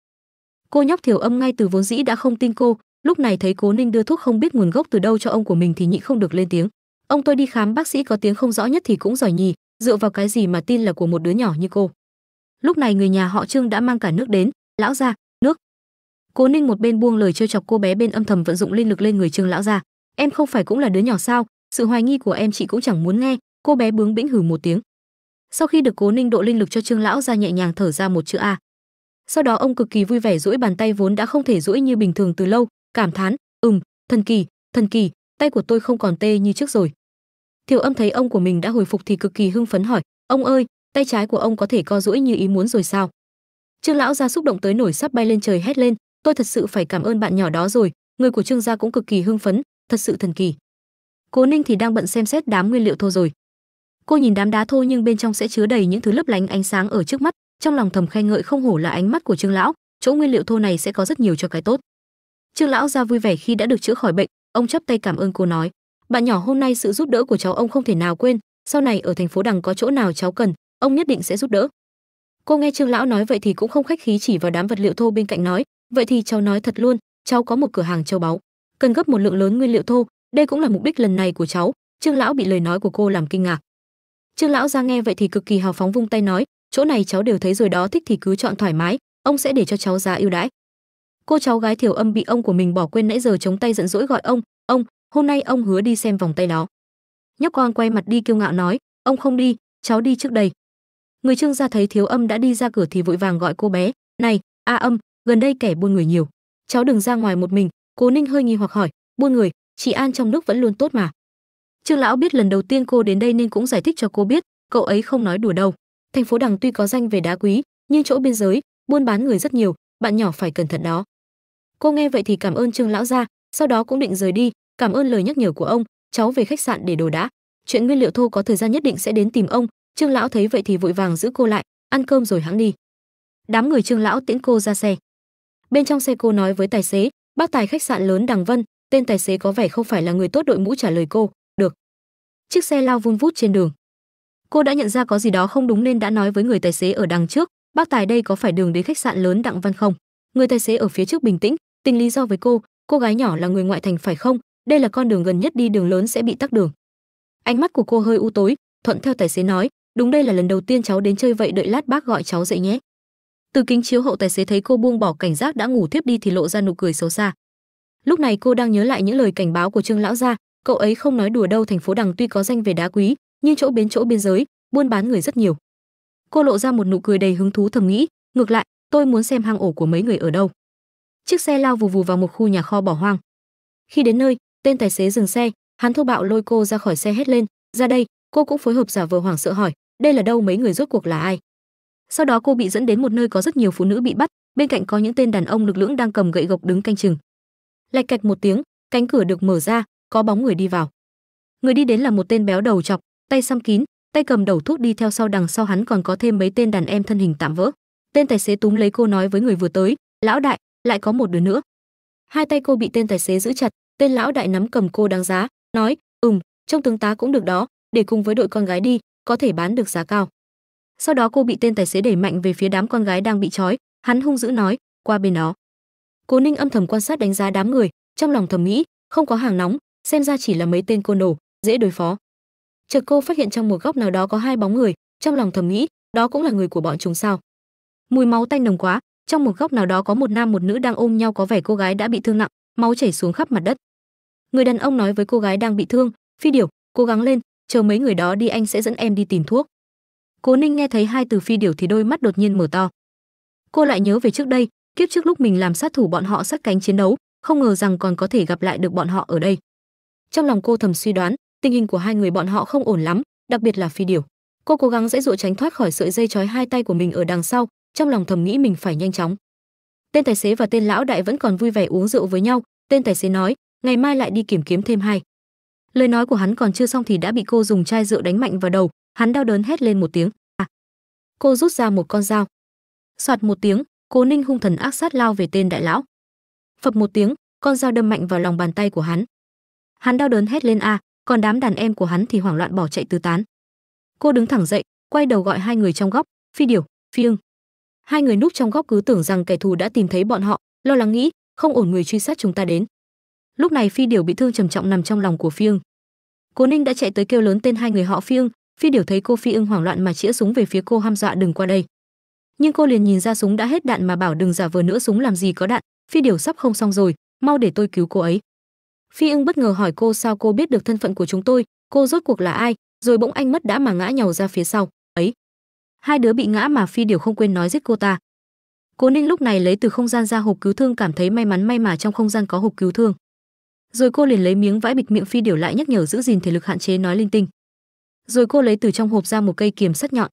cô nhóc thiểu âm ngay từ vốn dĩ đã không tin cô lúc này thấy cố ninh đưa thuốc không biết nguồn gốc từ đâu cho ông của mình thì nhịn không được lên tiếng ông tôi đi khám bác sĩ có tiếng không rõ nhất thì cũng giỏi nhì dựa vào cái gì mà tin là của một đứa nhỏ như cô lúc này người nhà họ trương đã mang cả nước đến lão gia nước cố ninh một bên buông lời trêu chọc cô bé bên âm thầm vận dụng linh lực lên người trương lão gia em không phải cũng là đứa nhỏ sao sự hoài nghi của em chị cũng chẳng muốn nghe cô bé bướng bĩnh hử một tiếng sau khi được cố ninh độ linh lực cho trương lão gia nhẹ nhàng thở ra một chữ a sau đó ông cực kỳ vui vẻ duỗi bàn tay vốn đã không thể duỗi như bình thường từ lâu cảm thán ừm thần kỳ thần kỳ tay của tôi không còn tê như trước rồi thiểu âm thấy ông của mình đã hồi phục thì cực kỳ hưng phấn hỏi ông ơi tay trái của ông có thể co duỗi như ý muốn rồi sao trương lão gia xúc động tới nổi sắp bay lên trời hét lên tôi thật sự phải cảm ơn bạn nhỏ đó rồi người của trương gia cũng cực kỳ hưng phấn thật sự thần kỳ cố ninh thì đang bận xem xét đám nguyên liệu thô rồi cô nhìn đám đá thô nhưng bên trong sẽ chứa đầy những thứ lấp lánh ánh sáng ở trước mắt trong lòng thầm khen ngợi không hổ là ánh mắt của trương lão chỗ nguyên liệu thô này sẽ có rất nhiều cho cái tốt trương lão gia vui vẻ khi đã được chữa khỏi bệnh ông chắp tay cảm ơn cô nói bạn nhỏ hôm nay sự giúp đỡ của cháu ông không thể nào quên sau này ở thành phố đằng có chỗ nào cháu cần ông nhất định sẽ giúp đỡ cô nghe trương lão nói vậy thì cũng không khách khí chỉ vào đám vật liệu thô bên cạnh nói vậy thì cháu nói thật luôn cháu có một cửa hàng châu báu cần gấp một lượng lớn nguyên liệu thô đây cũng là mục đích lần này của cháu trương lão bị lời nói của cô làm kinh ngạc trương lão ra nghe vậy thì cực kỳ hào phóng vung tay nói chỗ này cháu đều thấy rồi đó thích thì cứ chọn thoải mái ông sẽ để cho cháu giá ưu đãi cô cháu gái thiểu âm bị ông của mình bỏ quên nãy giờ chống tay giận dỗi gọi ông ông hôm nay ông hứa đi xem vòng tay đó nhóc con quay mặt đi kiêu ngạo nói ông không đi cháu đi trước đây người trương gia thấy thiếu âm đã đi ra cửa thì vội vàng gọi cô bé này a âm gần đây kẻ buôn người nhiều cháu đừng ra ngoài một mình cố ninh hơi nghi hoặc hỏi buôn người chị an trong nước vẫn luôn tốt mà trương lão biết lần đầu tiên cô đến đây nên cũng giải thích cho cô biết cậu ấy không nói đùa đâu thành phố đằng tuy có danh về đá quý nhưng chỗ biên giới buôn bán người rất nhiều bạn nhỏ phải cẩn thận đó cô nghe vậy thì cảm ơn trương lão gia sau đó cũng định rời đi cảm ơn lời nhắc nhở của ông cháu về khách sạn để đồ đã chuyện nguyên liệu thô có thời gian nhất định sẽ đến tìm ông trương lão thấy vậy thì vội vàng giữ cô lại ăn cơm rồi hãng đi đám người trương lão tiễn cô ra xe bên trong xe cô nói với tài xế bác tài khách sạn lớn đằng vân tên tài xế có vẻ không phải là người tốt đội mũ trả lời cô được chiếc xe lao vun vút trên đường cô đã nhận ra có gì đó không đúng nên đã nói với người tài xế ở đằng trước bác tài đây có phải đường đến khách sạn lớn đặng văn không người tài xế ở phía trước bình tĩnh tình lý do với cô cô gái nhỏ là người ngoại thành phải không đây là con đường gần nhất đi đường lớn sẽ bị tắc đường ánh mắt của cô hơi u tối thuận theo tài xế nói đúng đây là lần đầu tiên cháu đến chơi vậy đợi lát bác gọi cháu dậy nhé từ kính chiếu hậu tài xế thấy cô buông bỏ cảnh giác đã ngủ thiếp đi thì lộ ra nụ cười xấu xa lúc này cô đang nhớ lại những lời cảnh báo của trương lão gia cậu ấy không nói đùa đâu thành phố đằng tuy có danh về đá quý nhưng chỗ biến chỗ biên giới buôn bán người rất nhiều cô lộ ra một nụ cười đầy hứng thú thầm nghĩ ngược lại tôi muốn xem hang ổ của mấy người ở đâu chiếc xe lao vù vù vào một khu nhà kho bỏ hoang khi đến nơi tên tài xế dừng xe hắn thô bạo lôi cô ra khỏi xe hét lên ra đây cô cũng phối hợp giả vờ hoảng sợ hỏi đây là đâu mấy người rốt cuộc là ai sau đó cô bị dẫn đến một nơi có rất nhiều phụ nữ bị bắt bên cạnh có những tên đàn ông lực lưỡng đang cầm gậy gộc đứng canh chừng lạch cạch một tiếng cánh cửa được mở ra có bóng người đi vào người đi đến là một tên béo đầu chọc tay xăm kín tay cầm đầu thuốc đi theo sau đằng sau hắn còn có thêm mấy tên đàn em thân hình tạm vỡ tên tài xế túm lấy cô nói với người vừa tới lão đại lại có một đứa nữa hai tay cô bị tên tài xế giữ chặt tên lão đại nắm cầm cô đáng giá nói ừm trông tướng tá cũng được đó để cùng với đội con gái đi có thể bán được giá cao sau đó cô bị tên tài xế đẩy mạnh về phía đám con gái đang bị trói hắn hung dữ nói qua bên đó cố ninh âm thầm quan sát đánh giá đám người trong lòng thầm nghĩ không có hàng nóng xem ra chỉ là mấy tên côn đồ dễ đối phó chợt cô phát hiện trong một góc nào đó có hai bóng người trong lòng thầm nghĩ đó cũng là người của bọn chúng sao mùi máu tanh nồng quá trong một góc nào đó có một nam một nữ đang ôm nhau có vẻ cô gái đã bị thương nặng máu chảy xuống khắp mặt đất người đàn ông nói với cô gái đang bị thương phi điểu cố gắng lên chờ mấy người đó đi anh sẽ dẫn em đi tìm thuốc cố ninh nghe thấy hai từ phi điểu thì đôi mắt đột nhiên mở to cô lại nhớ về trước đây kiếp trước lúc mình làm sát thủ bọn họ sát cánh chiến đấu không ngờ rằng còn có thể gặp lại được bọn họ ở đây trong lòng cô thầm suy đoán tình hình của hai người bọn họ không ổn lắm đặc biệt là phi điểu cô cố gắng dễ dụa tránh thoát khỏi sợi dây trói hai tay của mình ở đằng sau trong lòng thầm nghĩ mình phải nhanh chóng tên tài xế và tên lão đại vẫn còn vui vẻ uống rượu với nhau tên tài xế nói ngày mai lại đi kiểm kiếm thêm hai lời nói của hắn còn chưa xong thì đã bị cô dùng chai rượu đánh mạnh vào đầu hắn đau đớn hét lên một tiếng à. cô rút ra một con dao soạt một tiếng cố ninh hung thần ác sát lao về tên đại lão phập một tiếng con dao đâm mạnh vào lòng bàn tay của hắn hắn đau đớn hét lên a à, còn đám đàn em của hắn thì hoảng loạn bỏ chạy tứ tán cô đứng thẳng dậy quay đầu gọi hai người trong góc phi điểu phi ưng hai người núp trong góc cứ tưởng rằng kẻ thù đã tìm thấy bọn họ lo lắng nghĩ không ổn người truy sát chúng ta đến lúc này phi điểu bị thương trầm trọng nằm trong lòng của phiêng cố ninh đã chạy tới kêu lớn tên hai người họ phiêng phi điểu thấy cô phi ưng hoảng loạn mà chĩa súng về phía cô ham dọa đừng qua đây nhưng cô liền nhìn ra súng đã hết đạn mà bảo đừng giả vờ nữa súng làm gì có đạn phi điểu sắp không xong rồi mau để tôi cứu cô ấy phi ưng bất ngờ hỏi cô sao cô biết được thân phận của chúng tôi cô rốt cuộc là ai rồi bỗng anh mất đã mà ngã nhào ra phía sau ấy hai đứa bị ngã mà phi điều không quên nói giết cô ta cố ninh lúc này lấy từ không gian ra hộp cứu thương cảm thấy may mắn may mà trong không gian có hộp cứu thương rồi cô liền lấy miếng vải bịch miệng phi điều lại nhắc nhở giữ gìn thể lực hạn chế nói linh tinh rồi cô lấy từ trong hộp ra một cây kiềm sắt nhọn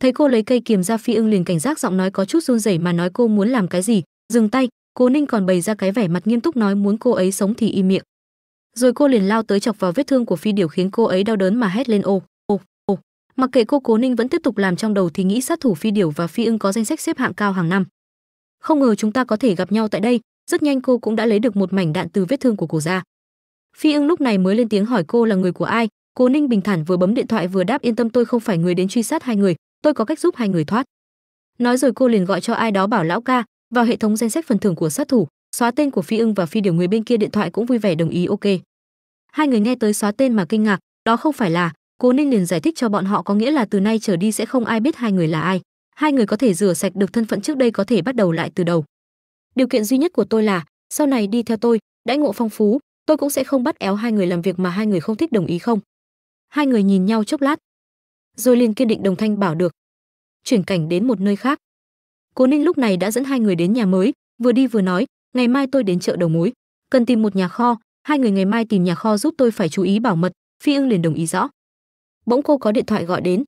thấy cô lấy cây kiềm ra phi ưng liền cảnh giác giọng nói có chút run rẩy mà nói cô muốn làm cái gì dừng tay cố ninh còn bày ra cái vẻ mặt nghiêm túc nói muốn cô ấy sống thì im miệng rồi cô liền lao tới chọc vào vết thương của phi điều khiến cô ấy đau đớn mà hét lên ô ô ô mặc kệ cô cố ninh vẫn tiếp tục làm trong đầu thì nghĩ sát thủ phi điều và phi ưng có danh sách xếp hạng cao hàng năm không ngờ chúng ta có thể gặp nhau tại đây rất nhanh cô cũng đã lấy được một mảnh đạn từ vết thương của cổ ra phi ưng lúc này mới lên tiếng hỏi cô là người của ai Cô ninh bình thản vừa bấm điện thoại vừa đáp yên tâm tôi không phải người đến truy sát hai người tôi có cách giúp hai người thoát nói rồi cô liền gọi cho ai đó bảo lão ca vào hệ thống danh sách phần thưởng của sát thủ xóa tên của phi ưng và phi điều người bên kia điện thoại cũng vui vẻ đồng ý ok hai người nghe tới xóa tên mà kinh ngạc đó không phải là Cô ninh liền giải thích cho bọn họ có nghĩa là từ nay trở đi sẽ không ai biết hai người là ai hai người có thể rửa sạch được thân phận trước đây có thể bắt đầu lại từ đầu điều kiện duy nhất của tôi là sau này đi theo tôi đãi ngộ phong phú tôi cũng sẽ không bắt éo hai người làm việc mà hai người không thích đồng ý không hai người nhìn nhau chốc lát rồi liền kiên định đồng thanh bảo được chuyển cảnh đến một nơi khác cố ninh lúc này đã dẫn hai người đến nhà mới vừa đi vừa nói ngày mai tôi đến chợ đầu mối cần tìm một nhà kho hai người ngày mai tìm nhà kho giúp tôi phải chú ý bảo mật phi ưng liền đồng ý rõ bỗng cô có điện thoại gọi đến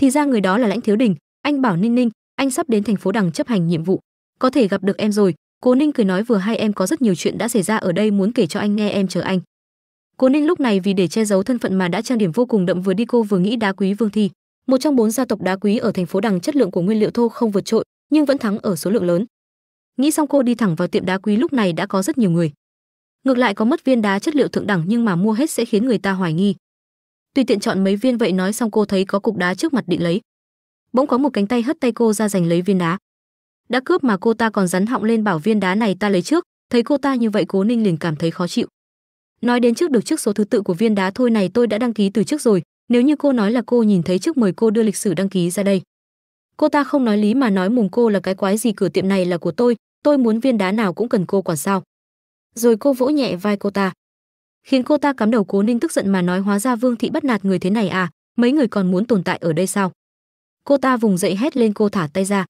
thì ra người đó là lãnh thiếu đình anh bảo ninh ninh anh sắp đến thành phố đằng chấp hành nhiệm vụ có thể gặp được em rồi cố ninh cười nói vừa hay em có rất nhiều chuyện đã xảy ra ở đây muốn kể cho anh nghe em chờ anh cố ninh lúc này vì để che giấu thân phận mà đã trang điểm vô cùng đậm vừa đi cô vừa nghĩ đá quý vương thi một trong bốn gia tộc đá quý ở thành phố đằng chất lượng của nguyên liệu thô không vượt trội nhưng vẫn thắng ở số lượng lớn nghĩ xong cô đi thẳng vào tiệm đá quý lúc này đã có rất nhiều người ngược lại có mất viên đá chất liệu thượng đẳng nhưng mà mua hết sẽ khiến người ta hoài nghi tùy tiện chọn mấy viên vậy nói xong cô thấy có cục đá trước mặt định lấy bỗng có một cánh tay hất tay cô ra giành lấy viên đá đã cướp mà cô ta còn rắn họng lên bảo viên đá này ta lấy trước thấy cô ta như vậy cố ninh liền cảm thấy khó chịu nói đến trước được trước số thứ tự của viên đá thôi này tôi đã đăng ký từ trước rồi nếu như cô nói là cô nhìn thấy trước mời cô đưa lịch sử đăng ký ra đây cô ta không nói lý mà nói mùng cô là cái quái gì cửa tiệm này là của tôi tôi muốn viên đá nào cũng cần cô quản sao rồi cô vỗ nhẹ vai cô ta khiến cô ta cắm đầu cố ninh tức giận mà nói hóa ra vương thị bắt nạt người thế này à mấy người còn muốn tồn tại ở đây sao cô ta vùng dậy hét lên cô thả tay ra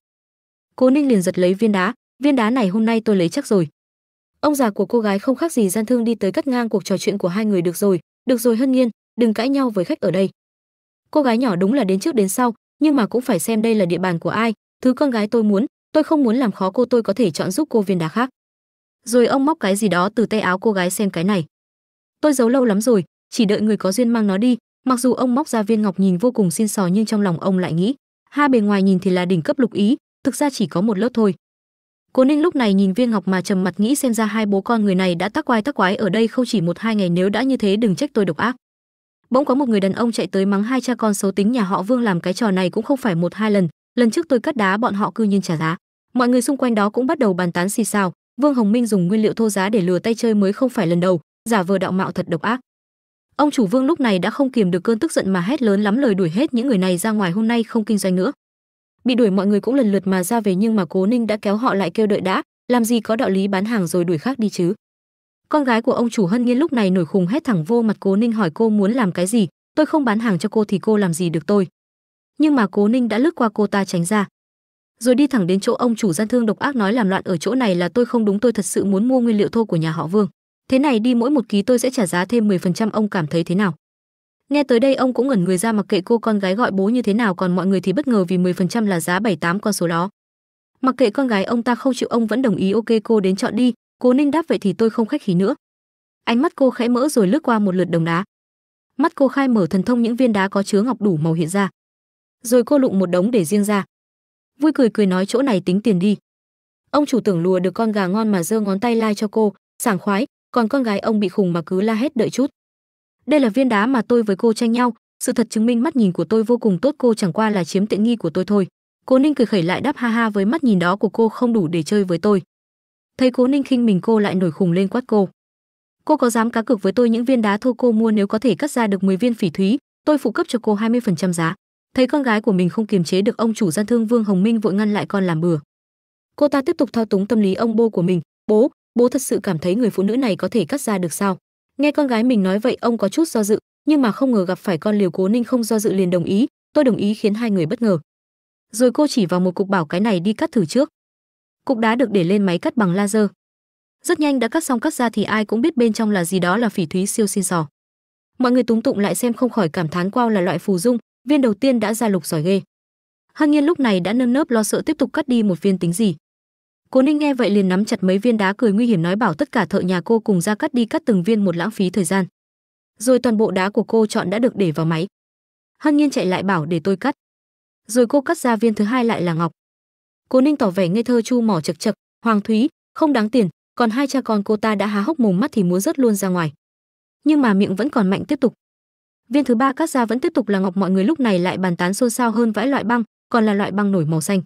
cố ninh liền giật lấy viên đá viên đá này hôm nay tôi lấy chắc rồi ông già của cô gái không khác gì gian thương đi tới cắt ngang cuộc trò chuyện của hai người được rồi được rồi hân nhiên đừng cãi nhau với khách ở đây cô gái nhỏ đúng là đến trước đến sau nhưng mà cũng phải xem đây là địa bàn của ai thứ con gái tôi muốn tôi không muốn làm khó cô tôi có thể chọn giúp cô viên đá khác rồi ông móc cái gì đó từ tay áo cô gái xem cái này tôi giấu lâu lắm rồi chỉ đợi người có duyên mang nó đi mặc dù ông móc ra viên ngọc nhìn vô cùng xin sò nhưng trong lòng ông lại nghĩ hai bề ngoài nhìn thì là đỉnh cấp lục ý thực ra chỉ có một lớp thôi cố ninh lúc này nhìn viên ngọc mà trầm mặt nghĩ xem ra hai bố con người này đã tắc quái tắc quái ở đây không chỉ một hai ngày nếu đã như thế đừng trách tôi độc ác bỗng có một người đàn ông chạy tới mắng hai cha con xấu tính nhà họ vương làm cái trò này cũng không phải một hai lần lần trước tôi cắt đá bọn họ cư nhiên trả giá mọi người xung quanh đó cũng bắt đầu bàn tán xì xào vương hồng minh dùng nguyên liệu thô giá để lừa tay chơi mới không phải lần đầu giả vờ đạo mạo thật độc ác ông chủ vương lúc này đã không kiềm được cơn tức giận mà hét lớn lắm lời đuổi hết những người này ra ngoài hôm nay không kinh doanh nữa bị đuổi mọi người cũng lần lượt mà ra về nhưng mà cố ninh đã kéo họ lại kêu đợi đã làm gì có đạo lý bán hàng rồi đuổi khác đi chứ con gái của ông chủ hân nhiên lúc này nổi khùng hét thẳng vô mặt cố ninh hỏi cô muốn làm cái gì tôi không bán hàng cho cô thì cô làm gì được tôi nhưng mà cố ninh đã lướt qua cô ta tránh ra rồi đi thẳng đến chỗ ông chủ gian thương độc ác nói làm loạn ở chỗ này là tôi không đúng tôi thật sự muốn mua nguyên liệu thô của nhà họ vương thế này đi mỗi một ký tôi sẽ trả giá thêm 10% ông cảm thấy thế nào Nghe tới đây ông cũng ngẩn người ra mặc kệ cô con gái gọi bố như thế nào còn mọi người thì bất ngờ vì 10% là giá 78 con số đó. Mặc kệ con gái ông ta không chịu ông vẫn đồng ý ok cô đến chọn đi, cô Ninh đáp vậy thì tôi không khách khí nữa. Ánh mắt cô khẽ mỡ rồi lướt qua một lượt đồng đá. Mắt cô khai mở thần thông những viên đá có chứa ngọc đủ màu hiện ra. Rồi cô lụng một đống để riêng ra. Vui cười cười nói chỗ này tính tiền đi. Ông chủ tưởng lùa được con gà ngon mà giơ ngón tay lai like cho cô, sảng khoái, còn con gái ông bị khùng mà cứ la hét đợi chút đây là viên đá mà tôi với cô tranh nhau sự thật chứng minh mắt nhìn của tôi vô cùng tốt cô chẳng qua là chiếm tiện nghi của tôi thôi cố ninh cười khẩy lại đáp ha ha với mắt nhìn đó của cô không đủ để chơi với tôi thấy cố ninh khinh mình cô lại nổi khùng lên quát cô cô có dám cá cược với tôi những viên đá thô cô mua nếu có thể cắt ra được 10 viên phỉ thúy tôi phụ cấp cho cô 20% giá thấy con gái của mình không kiềm chế được ông chủ gian thương vương hồng minh vội ngăn lại con làm bừa cô ta tiếp tục thao túng tâm lý ông bô của mình bố bố thật sự cảm thấy người phụ nữ này có thể cắt ra được sao nghe con gái mình nói vậy ông có chút do dự nhưng mà không ngờ gặp phải con liều cố ninh không do dự liền đồng ý tôi đồng ý khiến hai người bất ngờ rồi cô chỉ vào một cục bảo cái này đi cắt thử trước cục đá được để lên máy cắt bằng laser rất nhanh đã cắt xong cắt ra thì ai cũng biết bên trong là gì đó là phỉ thúy siêu xin sò mọi người túng tụng lại xem không khỏi cảm thán quao là loại phù dung viên đầu tiên đã ra lục giỏi ghê hân nhiên lúc này đã nơm nớp lo sợ tiếp tục cắt đi một viên tính gì Cố Ninh nghe vậy liền nắm chặt mấy viên đá cười nguy hiểm nói bảo tất cả thợ nhà cô cùng ra cắt đi cắt từng viên một lãng phí thời gian. Rồi toàn bộ đá của cô chọn đã được để vào máy. Hân Nhiên chạy lại bảo để tôi cắt. Rồi cô cắt ra viên thứ hai lại là ngọc. Cố Ninh tỏ vẻ ngây thơ chu mỏ chực chực, Hoàng Thúy, không đáng tiền, còn hai cha con cô ta đã há hốc mồm mắt thì muốn rớt luôn ra ngoài. Nhưng mà miệng vẫn còn mạnh tiếp tục. Viên thứ ba cắt ra vẫn tiếp tục là ngọc mọi người lúc này lại bàn tán xôn xao hơn vãi loại băng, còn là loại băng nổi màu xanh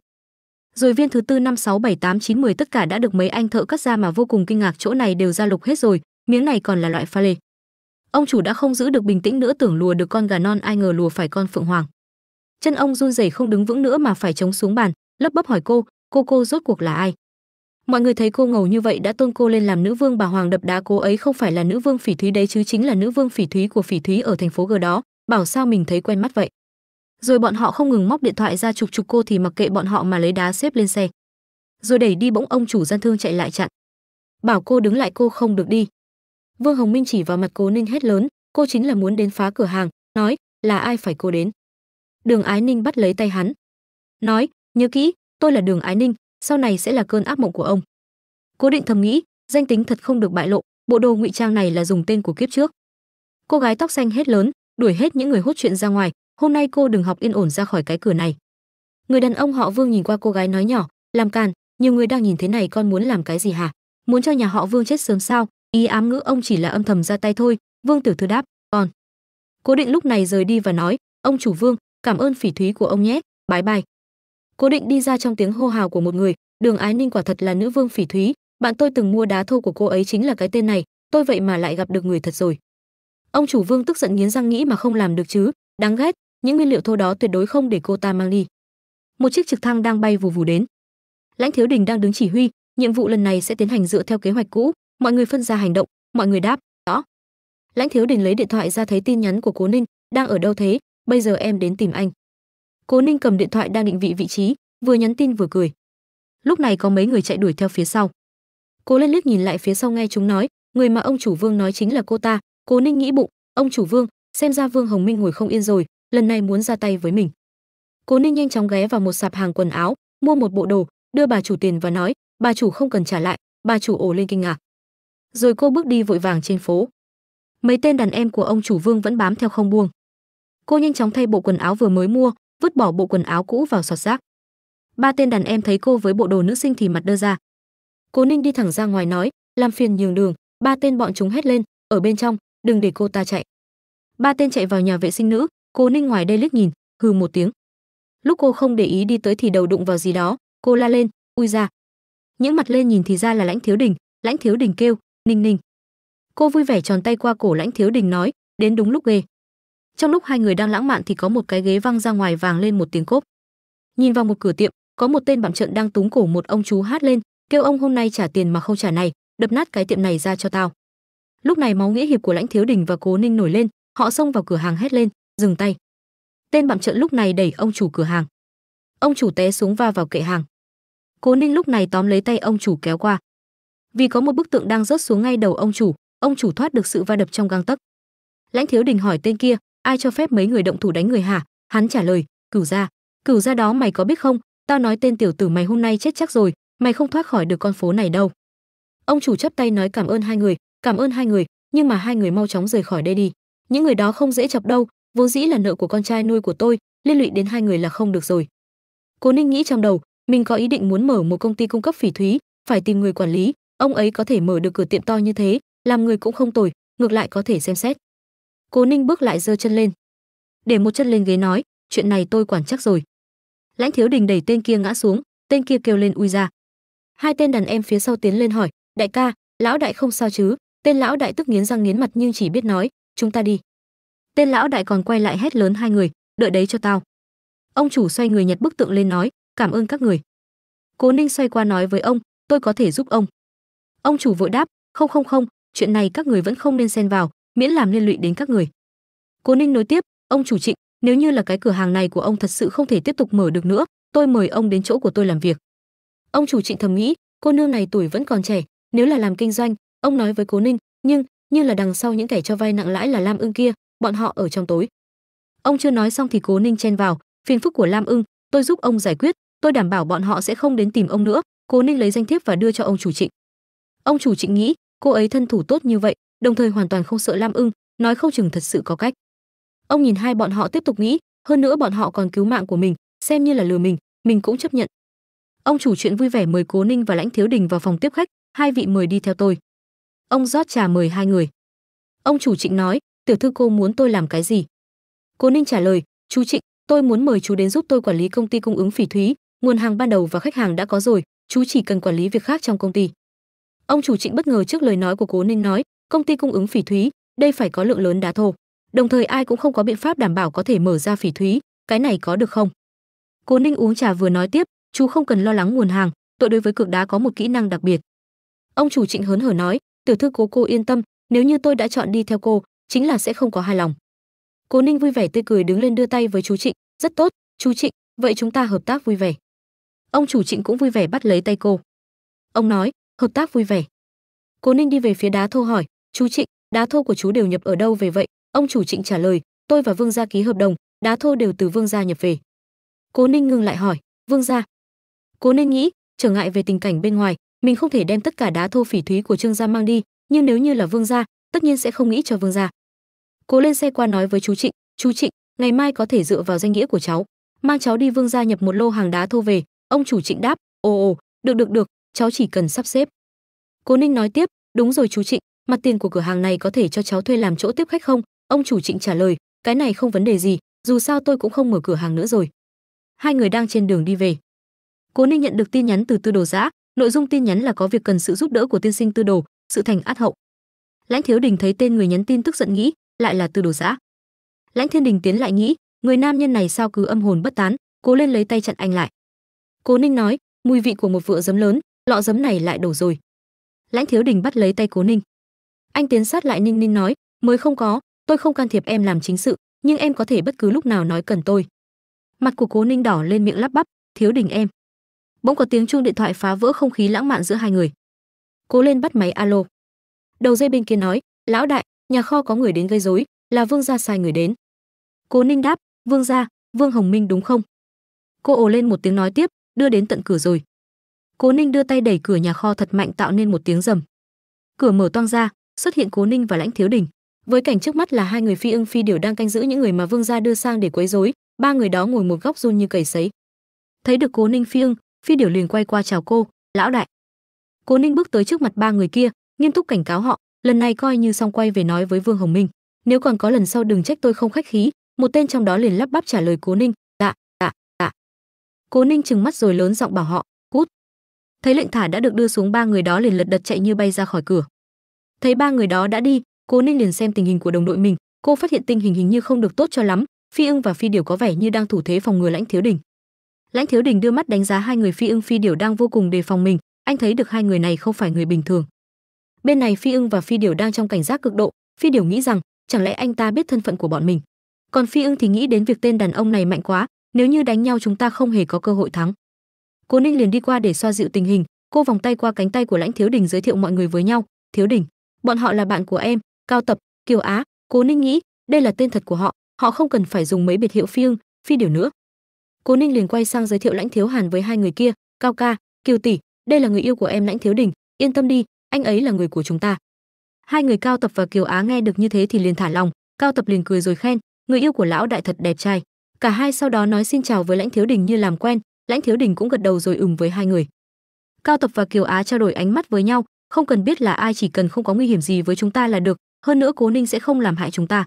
rồi viên thứ tư năm sáu bảy tám chín mười tất cả đã được mấy anh thợ cắt ra mà vô cùng kinh ngạc chỗ này đều ra lục hết rồi miếng này còn là loại pha lê ông chủ đã không giữ được bình tĩnh nữa tưởng lùa được con gà non ai ngờ lùa phải con phượng hoàng chân ông run rẩy không đứng vững nữa mà phải chống xuống bàn lấp bấp hỏi cô cô cô rốt cuộc là ai mọi người thấy cô ngầu như vậy đã tôn cô lên làm nữ vương bà hoàng đập đá cô ấy không phải là nữ vương phỉ thúy đấy chứ chính là nữ vương phỉ thúy của phỉ thúy ở thành phố g đó bảo sao mình thấy quen mắt vậy rồi bọn họ không ngừng móc điện thoại ra chụp chụp cô thì mặc kệ bọn họ mà lấy đá xếp lên xe rồi đẩy đi bỗng ông chủ gian thương chạy lại chặn bảo cô đứng lại cô không được đi vương hồng minh chỉ vào mặt cố ninh hét lớn cô chính là muốn đến phá cửa hàng nói là ai phải cô đến đường ái ninh bắt lấy tay hắn nói nhớ kỹ tôi là đường ái ninh sau này sẽ là cơn ác mộng của ông cố định thầm nghĩ danh tính thật không được bại lộ bộ đồ ngụy trang này là dùng tên của kiếp trước cô gái tóc xanh hết lớn đuổi hết những người hốt chuyện ra ngoài hôm nay cô đừng học yên ổn ra khỏi cái cửa này người đàn ông họ vương nhìn qua cô gái nói nhỏ làm càn nhiều người đang nhìn thế này con muốn làm cái gì hả muốn cho nhà họ vương chết sớm sao ý ám ngữ ông chỉ là âm thầm ra tay thôi vương tiểu thư đáp còn cố định lúc này rời đi và nói ông chủ vương cảm ơn phỉ thúy của ông nhé bái bai cố định đi ra trong tiếng hô hào của một người đường ái ninh quả thật là nữ vương phỉ thúy bạn tôi từng mua đá thô của cô ấy chính là cái tên này tôi vậy mà lại gặp được người thật rồi ông chủ vương tức giận nghiến răng nghĩ mà không làm được chứ Đáng ghét, những nguyên liệu thô đó tuyệt đối không để cô ta mang đi. Một chiếc trực thăng đang bay vù vù đến. Lãnh Thiếu Đình đang đứng chỉ huy, nhiệm vụ lần này sẽ tiến hành dựa theo kế hoạch cũ, mọi người phân ra hành động, mọi người đáp, "Rõ." Lãnh Thiếu Đình lấy điện thoại ra thấy tin nhắn của Cố Ninh, "Đang ở đâu thế? Bây giờ em đến tìm anh." Cố Ninh cầm điện thoại đang định vị vị trí, vừa nhắn tin vừa cười. Lúc này có mấy người chạy đuổi theo phía sau. Cố lên liếc nhìn lại phía sau nghe chúng nói, người mà ông chủ Vương nói chính là cô ta, Cố Ninh nghĩ bụng, ông chủ Vương, xem ra Vương Hồng Minh ngồi không yên rồi, lần này muốn ra tay với mình. Cố Ninh nhanh chóng ghé vào một sạp hàng quần áo, mua một bộ đồ, đưa bà chủ tiền và nói, bà chủ không cần trả lại, bà chủ ồ lên kinh ngạc. Rồi cô bước đi vội vàng trên phố. Mấy tên đàn em của ông chủ Vương vẫn bám theo không buông. Cô nhanh chóng thay bộ quần áo vừa mới mua, vứt bỏ bộ quần áo cũ vào sọt rác. Ba tên đàn em thấy cô với bộ đồ nữ sinh thì mặt đơ ra. Cố Ninh đi thẳng ra ngoài nói, làm phiền nhường đường, ba tên bọn chúng hét lên, ở bên trong, đừng để cô ta chạy ba tên chạy vào nhà vệ sinh nữ cô ninh ngoài đây liếc nhìn hừ một tiếng lúc cô không để ý đi tới thì đầu đụng vào gì đó cô la lên ui ra những mặt lên nhìn thì ra là lãnh thiếu đình lãnh thiếu đình kêu ninh ninh cô vui vẻ tròn tay qua cổ lãnh thiếu đình nói đến đúng lúc ghê trong lúc hai người đang lãng mạn thì có một cái ghế văng ra ngoài vàng lên một tiếng cốp nhìn vào một cửa tiệm có một tên bạm trận đang túng cổ một ông chú hát lên kêu ông hôm nay trả tiền mà không trả này đập nát cái tiệm này ra cho tao lúc này máu nghĩa hiệp của lãnh thiếu đình và cố ninh nổi lên họ xông vào cửa hàng hét lên dừng tay tên bạm trợn lúc này đẩy ông chủ cửa hàng ông chủ té xuống va vào kệ hàng cố ninh lúc này tóm lấy tay ông chủ kéo qua vì có một bức tượng đang rớt xuống ngay đầu ông chủ ông chủ thoát được sự va đập trong gang tấc lãnh thiếu đình hỏi tên kia ai cho phép mấy người động thủ đánh người hả hắn trả lời cửu gia cửu gia đó mày có biết không tao nói tên tiểu tử mày hôm nay chết chắc rồi mày không thoát khỏi được con phố này đâu ông chủ chấp tay nói cảm ơn hai người cảm ơn hai người nhưng mà hai người mau chóng rời khỏi đây đi những người đó không dễ chọc đâu vốn dĩ là nợ của con trai nuôi của tôi liên lụy đến hai người là không được rồi cố ninh nghĩ trong đầu mình có ý định muốn mở một công ty cung cấp phỉ thúy phải tìm người quản lý ông ấy có thể mở được cửa tiệm to như thế làm người cũng không tồi ngược lại có thể xem xét cố ninh bước lại giơ chân lên để một chân lên ghế nói chuyện này tôi quản chắc rồi lãnh thiếu đình đẩy tên kia ngã xuống tên kia kêu lên ui ra hai tên đàn em phía sau tiến lên hỏi đại ca lão đại không sao chứ tên lão đại tức nghiến răng nghiến mặt nhưng chỉ biết nói chúng ta đi tên lão đại còn quay lại hét lớn hai người đợi đấy cho tao ông chủ xoay người nhặt bức tượng lên nói cảm ơn các người cố ninh xoay qua nói với ông tôi có thể giúp ông ông chủ vội đáp không không không chuyện này các người vẫn không nên xen vào miễn làm liên lụy đến các người cố ninh nói tiếp ông chủ trịnh nếu như là cái cửa hàng này của ông thật sự không thể tiếp tục mở được nữa tôi mời ông đến chỗ của tôi làm việc ông chủ trịnh thầm nghĩ cô nương này tuổi vẫn còn trẻ nếu là làm kinh doanh ông nói với cố ninh nhưng như là đằng sau những kẻ cho vay nặng lãi là Lam Ưng kia, bọn họ ở trong tối. Ông chưa nói xong thì Cố Ninh chen vào, phiền phức của Lam Ưng, tôi giúp ông giải quyết, tôi đảm bảo bọn họ sẽ không đến tìm ông nữa. Cố Ninh lấy danh thiếp và đưa cho ông chủ Trịnh. Ông chủ Trịnh nghĩ, cô ấy thân thủ tốt như vậy, đồng thời hoàn toàn không sợ Lam Ưng, nói không chừng thật sự có cách. Ông nhìn hai bọn họ tiếp tục nghĩ, hơn nữa bọn họ còn cứu mạng của mình, xem như là lừa mình, mình cũng chấp nhận. Ông chủ chuyện vui vẻ mời Cố Ninh và Lãnh Thiếu Đình vào phòng tiếp khách, hai vị mời đi theo tôi. Ông rót trà mời hai người. Ông chủ Trịnh nói, tiểu thư cô muốn tôi làm cái gì? Cô Ninh trả lời, chú Trịnh, tôi muốn mời chú đến giúp tôi quản lý công ty cung ứng phỉ thúy, nguồn hàng ban đầu và khách hàng đã có rồi, chú chỉ cần quản lý việc khác trong công ty. Ông chủ Trịnh bất ngờ trước lời nói của Cố Ninh nói, công ty cung ứng phỉ thúy, đây phải có lượng lớn đá thô. Đồng thời ai cũng không có biện pháp đảm bảo có thể mở ra phỉ thúy, cái này có được không? Cố Ninh uống trà vừa nói tiếp, chú không cần lo lắng nguồn hàng, tôi đối với cược đá có một kỹ năng đặc biệt. Ông chủ Trịnh hớn hở nói, tiểu thư cố cô yên tâm nếu như tôi đã chọn đi theo cô chính là sẽ không có hài lòng cố ninh vui vẻ tươi cười đứng lên đưa tay với chú trịnh rất tốt chú trịnh vậy chúng ta hợp tác vui vẻ ông chủ trịnh cũng vui vẻ bắt lấy tay cô ông nói hợp tác vui vẻ cố ninh đi về phía đá thô hỏi chú trịnh đá thô của chú đều nhập ở đâu về vậy ông chủ trịnh trả lời tôi và vương gia ký hợp đồng đá thô đều từ vương gia nhập về cố ninh ngừng lại hỏi vương gia cố ninh nghĩ trở ngại về tình cảnh bên ngoài mình không thể đem tất cả đá thô phỉ thúy của trương gia mang đi nhưng nếu như là vương gia tất nhiên sẽ không nghĩ cho vương gia cố lên xe qua nói với chú trịnh chú trịnh ngày mai có thể dựa vào danh nghĩa của cháu mang cháu đi vương gia nhập một lô hàng đá thô về ông chủ trịnh đáp ồ ồ được được được cháu chỉ cần sắp xếp cố ninh nói tiếp đúng rồi chú trịnh mặt tiền của cửa hàng này có thể cho cháu thuê làm chỗ tiếp khách không ông chủ trịnh trả lời cái này không vấn đề gì dù sao tôi cũng không mở cửa hàng nữa rồi hai người đang trên đường đi về cố ninh nhận được tin nhắn từ tư đồ giã nội dung tin nhắn là có việc cần sự giúp đỡ của tiên sinh tư đồ sự thành át hậu lãnh thiếu đình thấy tên người nhắn tin tức giận nghĩ lại là tư đồ giã lãnh thiên đình tiến lại nghĩ người nam nhân này sao cứ âm hồn bất tán cố lên lấy tay chặn anh lại cố ninh nói mùi vị của một vựa giấm lớn lọ giấm này lại đổ rồi lãnh thiếu đình bắt lấy tay cố ninh anh tiến sát lại ninh ninh nói mới không có tôi không can thiệp em làm chính sự nhưng em có thể bất cứ lúc nào nói cần tôi mặt của cố ninh đỏ lên miệng lắp bắp thiếu đình em bỗng có tiếng chuông điện thoại phá vỡ không khí lãng mạn giữa hai người cố lên bắt máy alo đầu dây bên kia nói lão đại nhà kho có người đến gây rối là vương gia sai người đến cố ninh đáp vương gia vương hồng minh đúng không cô ồ lên một tiếng nói tiếp đưa đến tận cửa rồi cố ninh đưa tay đẩy cửa nhà kho thật mạnh tạo nên một tiếng rầm cửa mở toang ra xuất hiện cố ninh và lãnh thiếu đình với cảnh trước mắt là hai người phi ưng phi điều đang canh giữ những người mà vương gia đưa sang để quấy rối ba người đó ngồi một góc run như cầy sấy thấy được cố ninh phi ưng phi điểu liền quay qua chào cô lão đại cố ninh bước tới trước mặt ba người kia nghiêm túc cảnh cáo họ lần này coi như xong quay về nói với vương hồng minh nếu còn có lần sau đừng trách tôi không khách khí một tên trong đó liền lắp bắp trả lời cố ninh Tạ dạ, tạ dạ, tạ. Dạ. cố ninh trừng mắt rồi lớn giọng bảo họ cút thấy lệnh thả đã được đưa xuống ba người đó liền lật đật chạy như bay ra khỏi cửa thấy ba người đó đã đi cố ninh liền xem tình hình của đồng đội mình cô phát hiện tình hình hình như không được tốt cho lắm phi ưng và phi điều có vẻ như đang thủ thế phòng ngừa lãnh thiếu đình lãnh thiếu đình đưa mắt đánh giá hai người phi ưng phi điểu đang vô cùng đề phòng mình anh thấy được hai người này không phải người bình thường bên này phi ưng và phi điểu đang trong cảnh giác cực độ phi điểu nghĩ rằng chẳng lẽ anh ta biết thân phận của bọn mình còn phi ưng thì nghĩ đến việc tên đàn ông này mạnh quá nếu như đánh nhau chúng ta không hề có cơ hội thắng cố ninh liền đi qua để xoa dịu tình hình cô vòng tay qua cánh tay của lãnh thiếu đình giới thiệu mọi người với nhau thiếu đình bọn họ là bạn của em cao tập kiều á cố ninh nghĩ đây là tên thật của họ họ không cần phải dùng mấy biệt hiệu phi ưng phi điểu nữa cố ninh liền quay sang giới thiệu lãnh thiếu hàn với hai người kia cao ca kiều tỷ đây là người yêu của em lãnh thiếu đình yên tâm đi anh ấy là người của chúng ta hai người cao tập và kiều á nghe được như thế thì liền thả lòng cao tập liền cười rồi khen người yêu của lão đại thật đẹp trai cả hai sau đó nói xin chào với lãnh thiếu đình như làm quen lãnh thiếu đình cũng gật đầu rồi ừm với hai người cao tập và kiều á trao đổi ánh mắt với nhau không cần biết là ai chỉ cần không có nguy hiểm gì với chúng ta là được hơn nữa cố ninh sẽ không làm hại chúng ta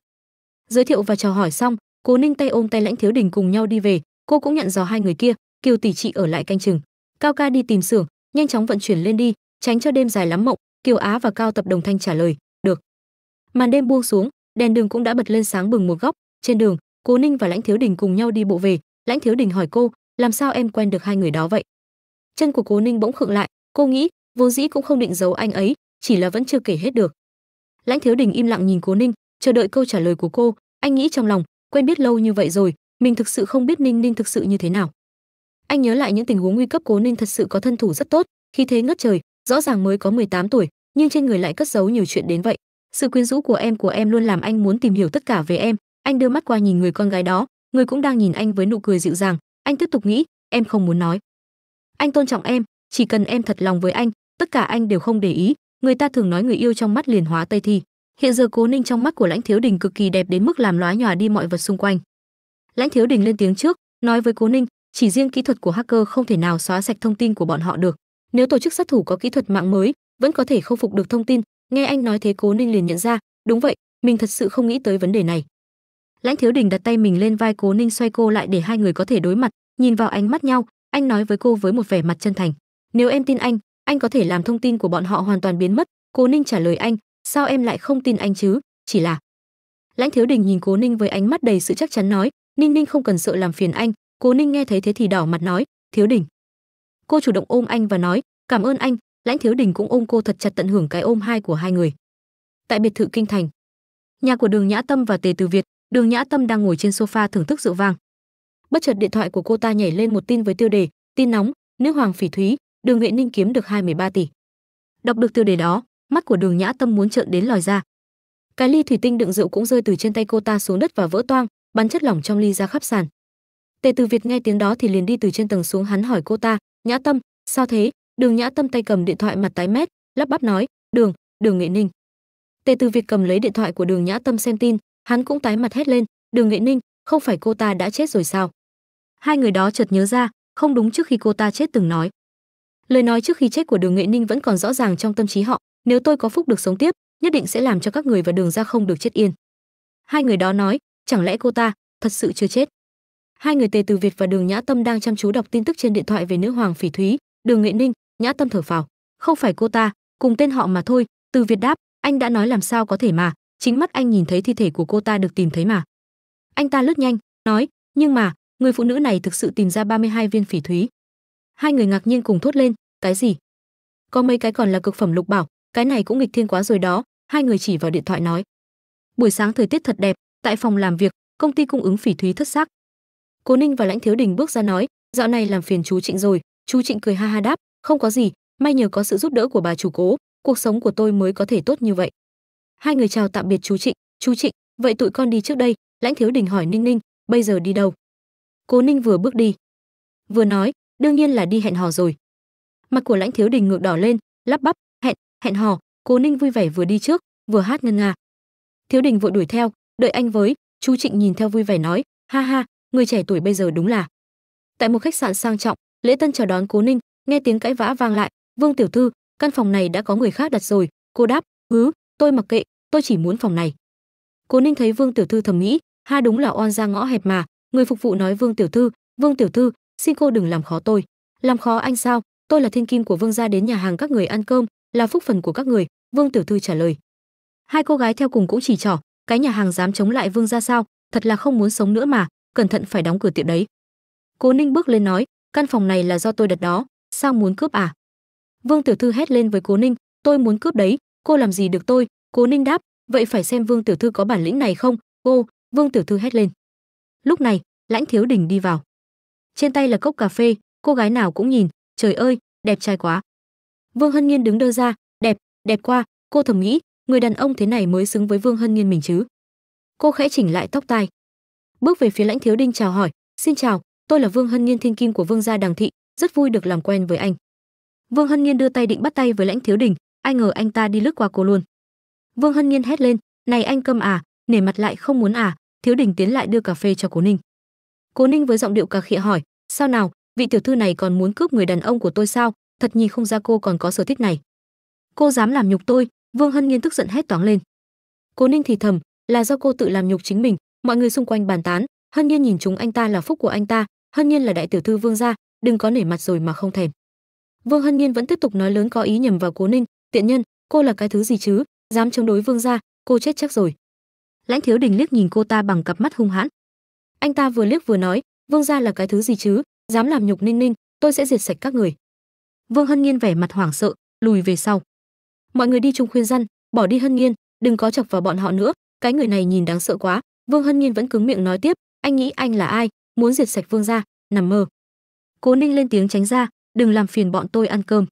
giới thiệu và chào hỏi xong cố ninh tay ôm tay lãnh thiếu đình cùng nhau đi về cô cũng nhận dò hai người kia kiều tỷ chị ở lại canh chừng cao ca đi tìm xưởng nhanh chóng vận chuyển lên đi tránh cho đêm dài lắm mộng kiều á và cao tập đồng thanh trả lời được màn đêm buông xuống đèn đường cũng đã bật lên sáng bừng một góc trên đường cố ninh và lãnh thiếu đình cùng nhau đi bộ về lãnh thiếu đình hỏi cô làm sao em quen được hai người đó vậy chân của cố ninh bỗng khựng lại cô nghĩ vốn dĩ cũng không định giấu anh ấy chỉ là vẫn chưa kể hết được lãnh thiếu đình im lặng nhìn cố ninh chờ đợi câu trả lời của cô anh nghĩ trong lòng quen biết lâu như vậy rồi mình thực sự không biết ninh ninh thực sự như thế nào anh nhớ lại những tình huống nguy cấp cố ninh thật sự có thân thủ rất tốt khi thế ngất trời rõ ràng mới có 18 tuổi nhưng trên người lại cất giấu nhiều chuyện đến vậy sự quyến rũ của em của em luôn làm anh muốn tìm hiểu tất cả về em anh đưa mắt qua nhìn người con gái đó người cũng đang nhìn anh với nụ cười dịu dàng anh tiếp tục nghĩ em không muốn nói anh tôn trọng em chỉ cần em thật lòng với anh tất cả anh đều không để ý người ta thường nói người yêu trong mắt liền hóa tây thi hiện giờ cố ninh trong mắt của lãnh thiếu đình cực kỳ đẹp đến mức làm lóa nhòa đi mọi vật xung quanh lãnh thiếu đình lên tiếng trước nói với cố ninh chỉ riêng kỹ thuật của hacker không thể nào xóa sạch thông tin của bọn họ được nếu tổ chức sát thủ có kỹ thuật mạng mới vẫn có thể khôi phục được thông tin nghe anh nói thế cố ninh liền nhận ra đúng vậy mình thật sự không nghĩ tới vấn đề này lãnh thiếu đình đặt tay mình lên vai cố ninh xoay cô lại để hai người có thể đối mặt nhìn vào ánh mắt nhau anh nói với cô với một vẻ mặt chân thành nếu em tin anh anh có thể làm thông tin của bọn họ hoàn toàn biến mất cố ninh trả lời anh sao em lại không tin anh chứ chỉ là lãnh thiếu đình nhìn cố ninh với ánh mắt đầy sự chắc chắn nói ninh ninh không cần sợ làm phiền anh cố ninh nghe thấy thế thì đỏ mặt nói thiếu đình cô chủ động ôm anh và nói cảm ơn anh lãnh thiếu đình cũng ôm cô thật chặt tận hưởng cái ôm hai của hai người tại biệt thự kinh thành nhà của đường nhã tâm và tề từ việt đường nhã tâm đang ngồi trên sofa thưởng thức rượu vang bất chợt điện thoại của cô ta nhảy lên một tin với tiêu đề tin nóng nữ hoàng phỉ thúy đường nghệ ninh kiếm được hai ba tỷ đọc được tiêu đề đó mắt của đường nhã tâm muốn trợn đến lòi ra cái ly thủy tinh đựng rượu cũng rơi từ trên tay cô ta xuống đất và vỡ toang bắn chất lỏng trong ly ra khắp sàn tề từ việt nghe tiếng đó thì liền đi từ trên tầng xuống hắn hỏi cô ta nhã tâm sao thế đường nhã tâm tay cầm điện thoại mặt tái mét lắp bắp nói đường đường nghệ ninh tề từ việt cầm lấy điện thoại của đường nhã tâm xem tin hắn cũng tái mặt hét lên đường nghệ ninh không phải cô ta đã chết rồi sao hai người đó chợt nhớ ra không đúng trước khi cô ta chết từng nói lời nói trước khi chết của đường nghệ ninh vẫn còn rõ ràng trong tâm trí họ nếu tôi có phúc được sống tiếp nhất định sẽ làm cho các người và đường ra không được chết yên hai người đó nói chẳng lẽ cô ta thật sự chưa chết hai người tề từ việt và đường nhã tâm đang chăm chú đọc tin tức trên điện thoại về nữ hoàng phỉ thúy đường nghệ ninh nhã tâm thở phào không phải cô ta cùng tên họ mà thôi từ việt đáp anh đã nói làm sao có thể mà chính mắt anh nhìn thấy thi thể của cô ta được tìm thấy mà anh ta lướt nhanh nói nhưng mà người phụ nữ này thực sự tìm ra 32 viên phỉ thúy hai người ngạc nhiên cùng thốt lên cái gì có mấy cái còn là cực phẩm lục bảo cái này cũng nghịch thiên quá rồi đó hai người chỉ vào điện thoại nói buổi sáng thời tiết thật đẹp tại phòng làm việc công ty cung ứng phỉ thúy thất sắc cố ninh và lãnh thiếu đình bước ra nói dạo này làm phiền chú trịnh rồi chú trịnh cười ha ha đáp không có gì may nhờ có sự giúp đỡ của bà chủ cố cuộc sống của tôi mới có thể tốt như vậy hai người chào tạm biệt chú trịnh chú trịnh vậy tụi con đi trước đây lãnh thiếu đình hỏi ninh ninh bây giờ đi đâu cố ninh vừa bước đi vừa nói đương nhiên là đi hẹn hò rồi mặt của lãnh thiếu đình ngược đỏ lên lắp bắp hẹn hẹn hò cố ninh vui vẻ vừa đi trước vừa hát ngân nga thiếu đình vội đuổi theo đợi anh với chú trịnh nhìn theo vui vẻ nói ha ha người trẻ tuổi bây giờ đúng là tại một khách sạn sang trọng lễ tân chào đón cố ninh nghe tiếng cãi vã vang lại vương tiểu thư căn phòng này đã có người khác đặt rồi cô đáp hứ tôi mặc kệ tôi chỉ muốn phòng này cố ninh thấy vương tiểu thư thầm nghĩ ha đúng là oan ra ngõ hẹp mà người phục vụ nói vương tiểu thư vương tiểu thư xin cô đừng làm khó tôi làm khó anh sao tôi là thiên kim của vương gia đến nhà hàng các người ăn cơm là phúc phần của các người vương tiểu thư trả lời hai cô gái theo cùng cũng chỉ trỏ cái nhà hàng dám chống lại vương gia sao thật là không muốn sống nữa mà cẩn thận phải đóng cửa tiệm đấy cố ninh bước lên nói căn phòng này là do tôi đặt đó sao muốn cướp à vương tiểu thư hét lên với cố ninh tôi muốn cướp đấy cô làm gì được tôi cố ninh đáp vậy phải xem vương tiểu thư có bản lĩnh này không cô vương tiểu thư hét lên lúc này lãnh thiếu đình đi vào trên tay là cốc cà phê cô gái nào cũng nhìn trời ơi đẹp trai quá vương hân nhiên đứng đơ ra đẹp đẹp qua cô thầm nghĩ người đàn ông thế này mới xứng với vương hân nghiên mình chứ cô khẽ chỉnh lại tóc tai bước về phía lãnh thiếu đinh chào hỏi xin chào tôi là vương hân nghiên thiên kim của vương gia đằng thị rất vui được làm quen với anh vương hân nghiên đưa tay định bắt tay với lãnh thiếu đình ai ngờ anh ta đi lướt qua cô luôn vương hân nghiên hét lên này anh câm à nể mặt lại không muốn à thiếu đình tiến lại đưa cà phê cho cố ninh cố ninh với giọng điệu cà khịa hỏi sao nào vị tiểu thư này còn muốn cướp người đàn ông của tôi sao thật nhìn không ra cô còn có sở thích này cô dám làm nhục tôi Vương Hân Nhiên tức giận hét toáng lên. Cố Ninh thì thầm, là do cô tự làm nhục chính mình, mọi người xung quanh bàn tán, Hân Nhiên nhìn chúng anh ta là phúc của anh ta, Hân Nhiên là đại tiểu thư Vương gia, đừng có nể mặt rồi mà không thèm. Vương Hân Nhiên vẫn tiếp tục nói lớn có ý nhầm vào Cố Ninh, tiện nhân, cô là cái thứ gì chứ, dám chống đối Vương gia, cô chết chắc rồi. Lãnh Thiếu Đình liếc nhìn cô ta bằng cặp mắt hung hãn. Anh ta vừa liếc vừa nói, Vương gia là cái thứ gì chứ, dám làm nhục Ninh Ninh, tôi sẽ diệt sạch các người. Vương Hân Nhiên vẻ mặt hoảng sợ, lùi về sau mọi người đi chung khuyên răn bỏ đi hân nghiên đừng có chọc vào bọn họ nữa cái người này nhìn đáng sợ quá vương hân nghiên vẫn cứng miệng nói tiếp anh nghĩ anh là ai muốn diệt sạch vương gia nằm mơ cố ninh lên tiếng tránh ra đừng làm phiền bọn tôi ăn cơm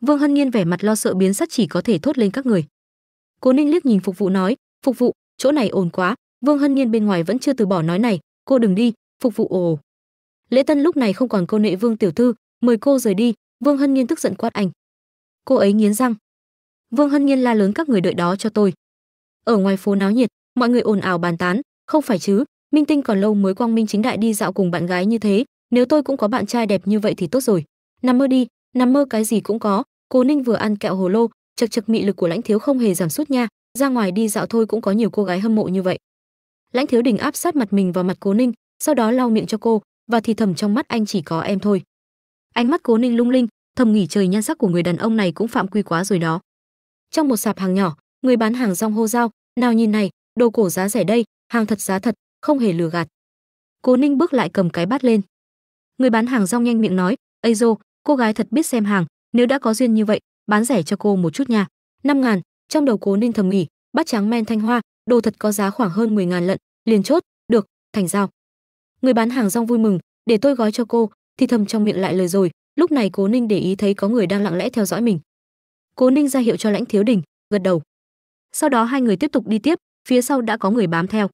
vương hân nghiên vẻ mặt lo sợ biến sắt chỉ có thể thốt lên các người cố ninh liếc nhìn phục vụ nói phục vụ chỗ này ồn quá vương hân nghiên bên ngoài vẫn chưa từ bỏ nói này cô đừng đi phục vụ ồ lễ tân lúc này không còn cô nệ vương tiểu thư mời cô rời đi vương hân nghiên tức giận quát anh cô ấy nghiến răng Vương Hân Nhiên la lớn các người đợi đó cho tôi. Ở ngoài phố náo nhiệt, mọi người ồn ào bàn tán, không phải chứ, Minh Tinh còn lâu mới quang minh chính đại đi dạo cùng bạn gái như thế, nếu tôi cũng có bạn trai đẹp như vậy thì tốt rồi. Nằm mơ đi, nằm mơ cái gì cũng có. Cố Ninh vừa ăn kẹo hồ lô, chật chật mị lực của Lãnh Thiếu không hề giảm sút nha, ra ngoài đi dạo thôi cũng có nhiều cô gái hâm mộ như vậy. Lãnh Thiếu đỉnh áp sát mặt mình vào mặt Cố Ninh, sau đó lau miệng cho cô và thì thầm trong mắt anh chỉ có em thôi. Ánh mắt Cố Ninh lung linh, thầm nghĩ trời nhan sắc của người đàn ông này cũng phạm quy quá rồi đó trong một sạp hàng nhỏ người bán hàng rong hô dao nào nhìn này đồ cổ giá rẻ đây hàng thật giá thật không hề lừa gạt cố ninh bước lại cầm cái bát lên người bán hàng rong nhanh miệng nói ây dô cô gái thật biết xem hàng nếu đã có duyên như vậy bán rẻ cho cô một chút nha năm ngàn trong đầu cố ninh thầm nghỉ bát trắng men thanh hoa đồ thật có giá khoảng hơn 10 ngàn lận liền chốt được thành giao người bán hàng rong vui mừng để tôi gói cho cô thì thầm trong miệng lại lời rồi lúc này cố ninh để ý thấy có người đang lặng lẽ theo dõi mình cố ninh ra hiệu cho lãnh thiếu đình gật đầu sau đó hai người tiếp tục đi tiếp phía sau đã có người bám theo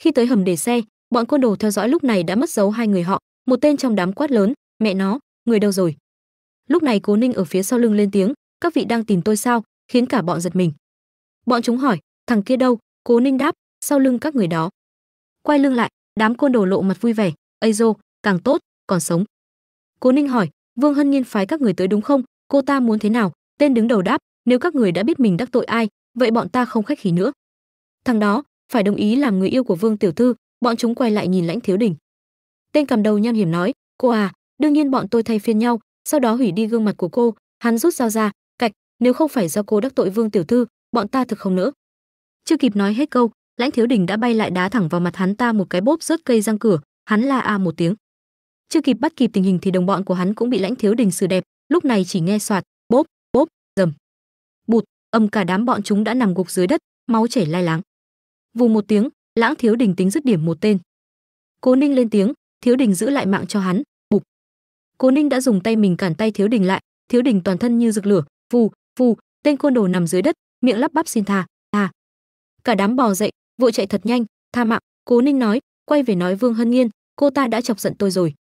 khi tới hầm để xe bọn côn đồ theo dõi lúc này đã mất dấu hai người họ một tên trong đám quát lớn mẹ nó người đâu rồi lúc này cố ninh ở phía sau lưng lên tiếng các vị đang tìm tôi sao khiến cả bọn giật mình bọn chúng hỏi thằng kia đâu cố ninh đáp sau lưng các người đó quay lưng lại đám côn đồ lộ mặt vui vẻ ây dô càng tốt còn sống cố ninh hỏi vương hân nhiên phái các người tới đúng không cô ta muốn thế nào Tên đứng đầu đáp, nếu các người đã biết mình đắc tội ai, vậy bọn ta không khách khí nữa. Thằng đó, phải đồng ý làm người yêu của Vương tiểu thư, bọn chúng quay lại nhìn Lãnh Thiếu Đình. Tên cầm đầu nham hiểm nói, cô à, đương nhiên bọn tôi thay phiên nhau, sau đó hủy đi gương mặt của cô, hắn rút dao ra, cạch, nếu không phải do cô đắc tội Vương tiểu thư, bọn ta thực không nữa. Chưa kịp nói hết câu, Lãnh Thiếu Đình đã bay lại đá thẳng vào mặt hắn ta một cái bốp rớt cây răng cửa, hắn la a một tiếng. Chưa kịp bắt kịp tình hình thì đồng bọn của hắn cũng bị Lãnh Thiếu Đình xử đẹp, lúc này chỉ nghe soạt, bốp, Dầm. Bụt, âm cả đám bọn chúng đã nằm gục dưới đất, máu chảy lai láng. Vù một tiếng, Lãng Thiếu Đình tính dứt điểm một tên. Cố Ninh lên tiếng, Thiếu Đình giữ lại mạng cho hắn, bụp. Cố Ninh đã dùng tay mình cản tay Thiếu Đình lại, Thiếu Đình toàn thân như rực lửa, vù, vù, tên côn đồ nằm dưới đất, miệng lắp bắp xin tha, tha. Cả đám bò dậy, vội chạy thật nhanh, tha mạng, Cố Ninh nói, quay về nói Vương Hân Nghiên, cô ta đã chọc giận tôi rồi.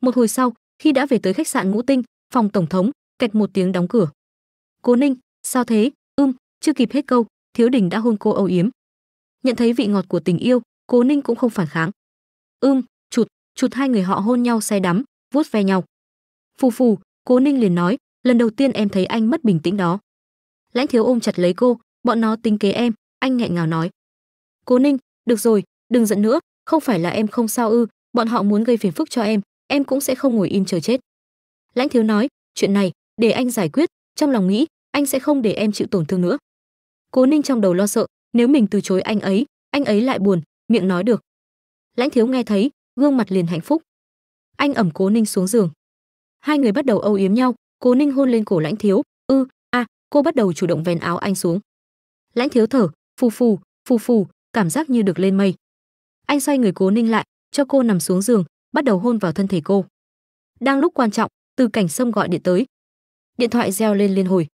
Một hồi sau, khi đã về tới khách sạn Ngũ Tinh, phòng tổng thống, kẹt một tiếng đóng cửa cố ninh sao thế ưm chưa kịp hết câu thiếu đình đã hôn cô âu yếm nhận thấy vị ngọt của tình yêu cố ninh cũng không phản kháng ưm ừ, chụt chụt hai người họ hôn nhau say đắm vuốt ve nhau phù phù cố ninh liền nói lần đầu tiên em thấy anh mất bình tĩnh đó lãnh thiếu ôm chặt lấy cô bọn nó tính kế em anh nghẹn ngào nói cố ninh được rồi đừng giận nữa không phải là em không sao ư bọn họ muốn gây phiền phức cho em em cũng sẽ không ngồi im chờ chết lãnh thiếu nói chuyện này để anh giải quyết trong lòng nghĩ anh sẽ không để em chịu tổn thương nữa cố ninh trong đầu lo sợ nếu mình từ chối anh ấy anh ấy lại buồn miệng nói được lãnh thiếu nghe thấy gương mặt liền hạnh phúc anh ẩm cố ninh xuống giường hai người bắt đầu âu yếm nhau cố ninh hôn lên cổ lãnh thiếu ư a cô bắt đầu chủ động vén áo anh xuống lãnh thiếu thở phù phù phù phù cảm giác như được lên mây anh xoay người cố ninh lại cho cô nằm xuống giường bắt đầu hôn vào thân thể cô đang lúc quan trọng từ cảnh sông gọi điện tới điện thoại reo lên liên hồi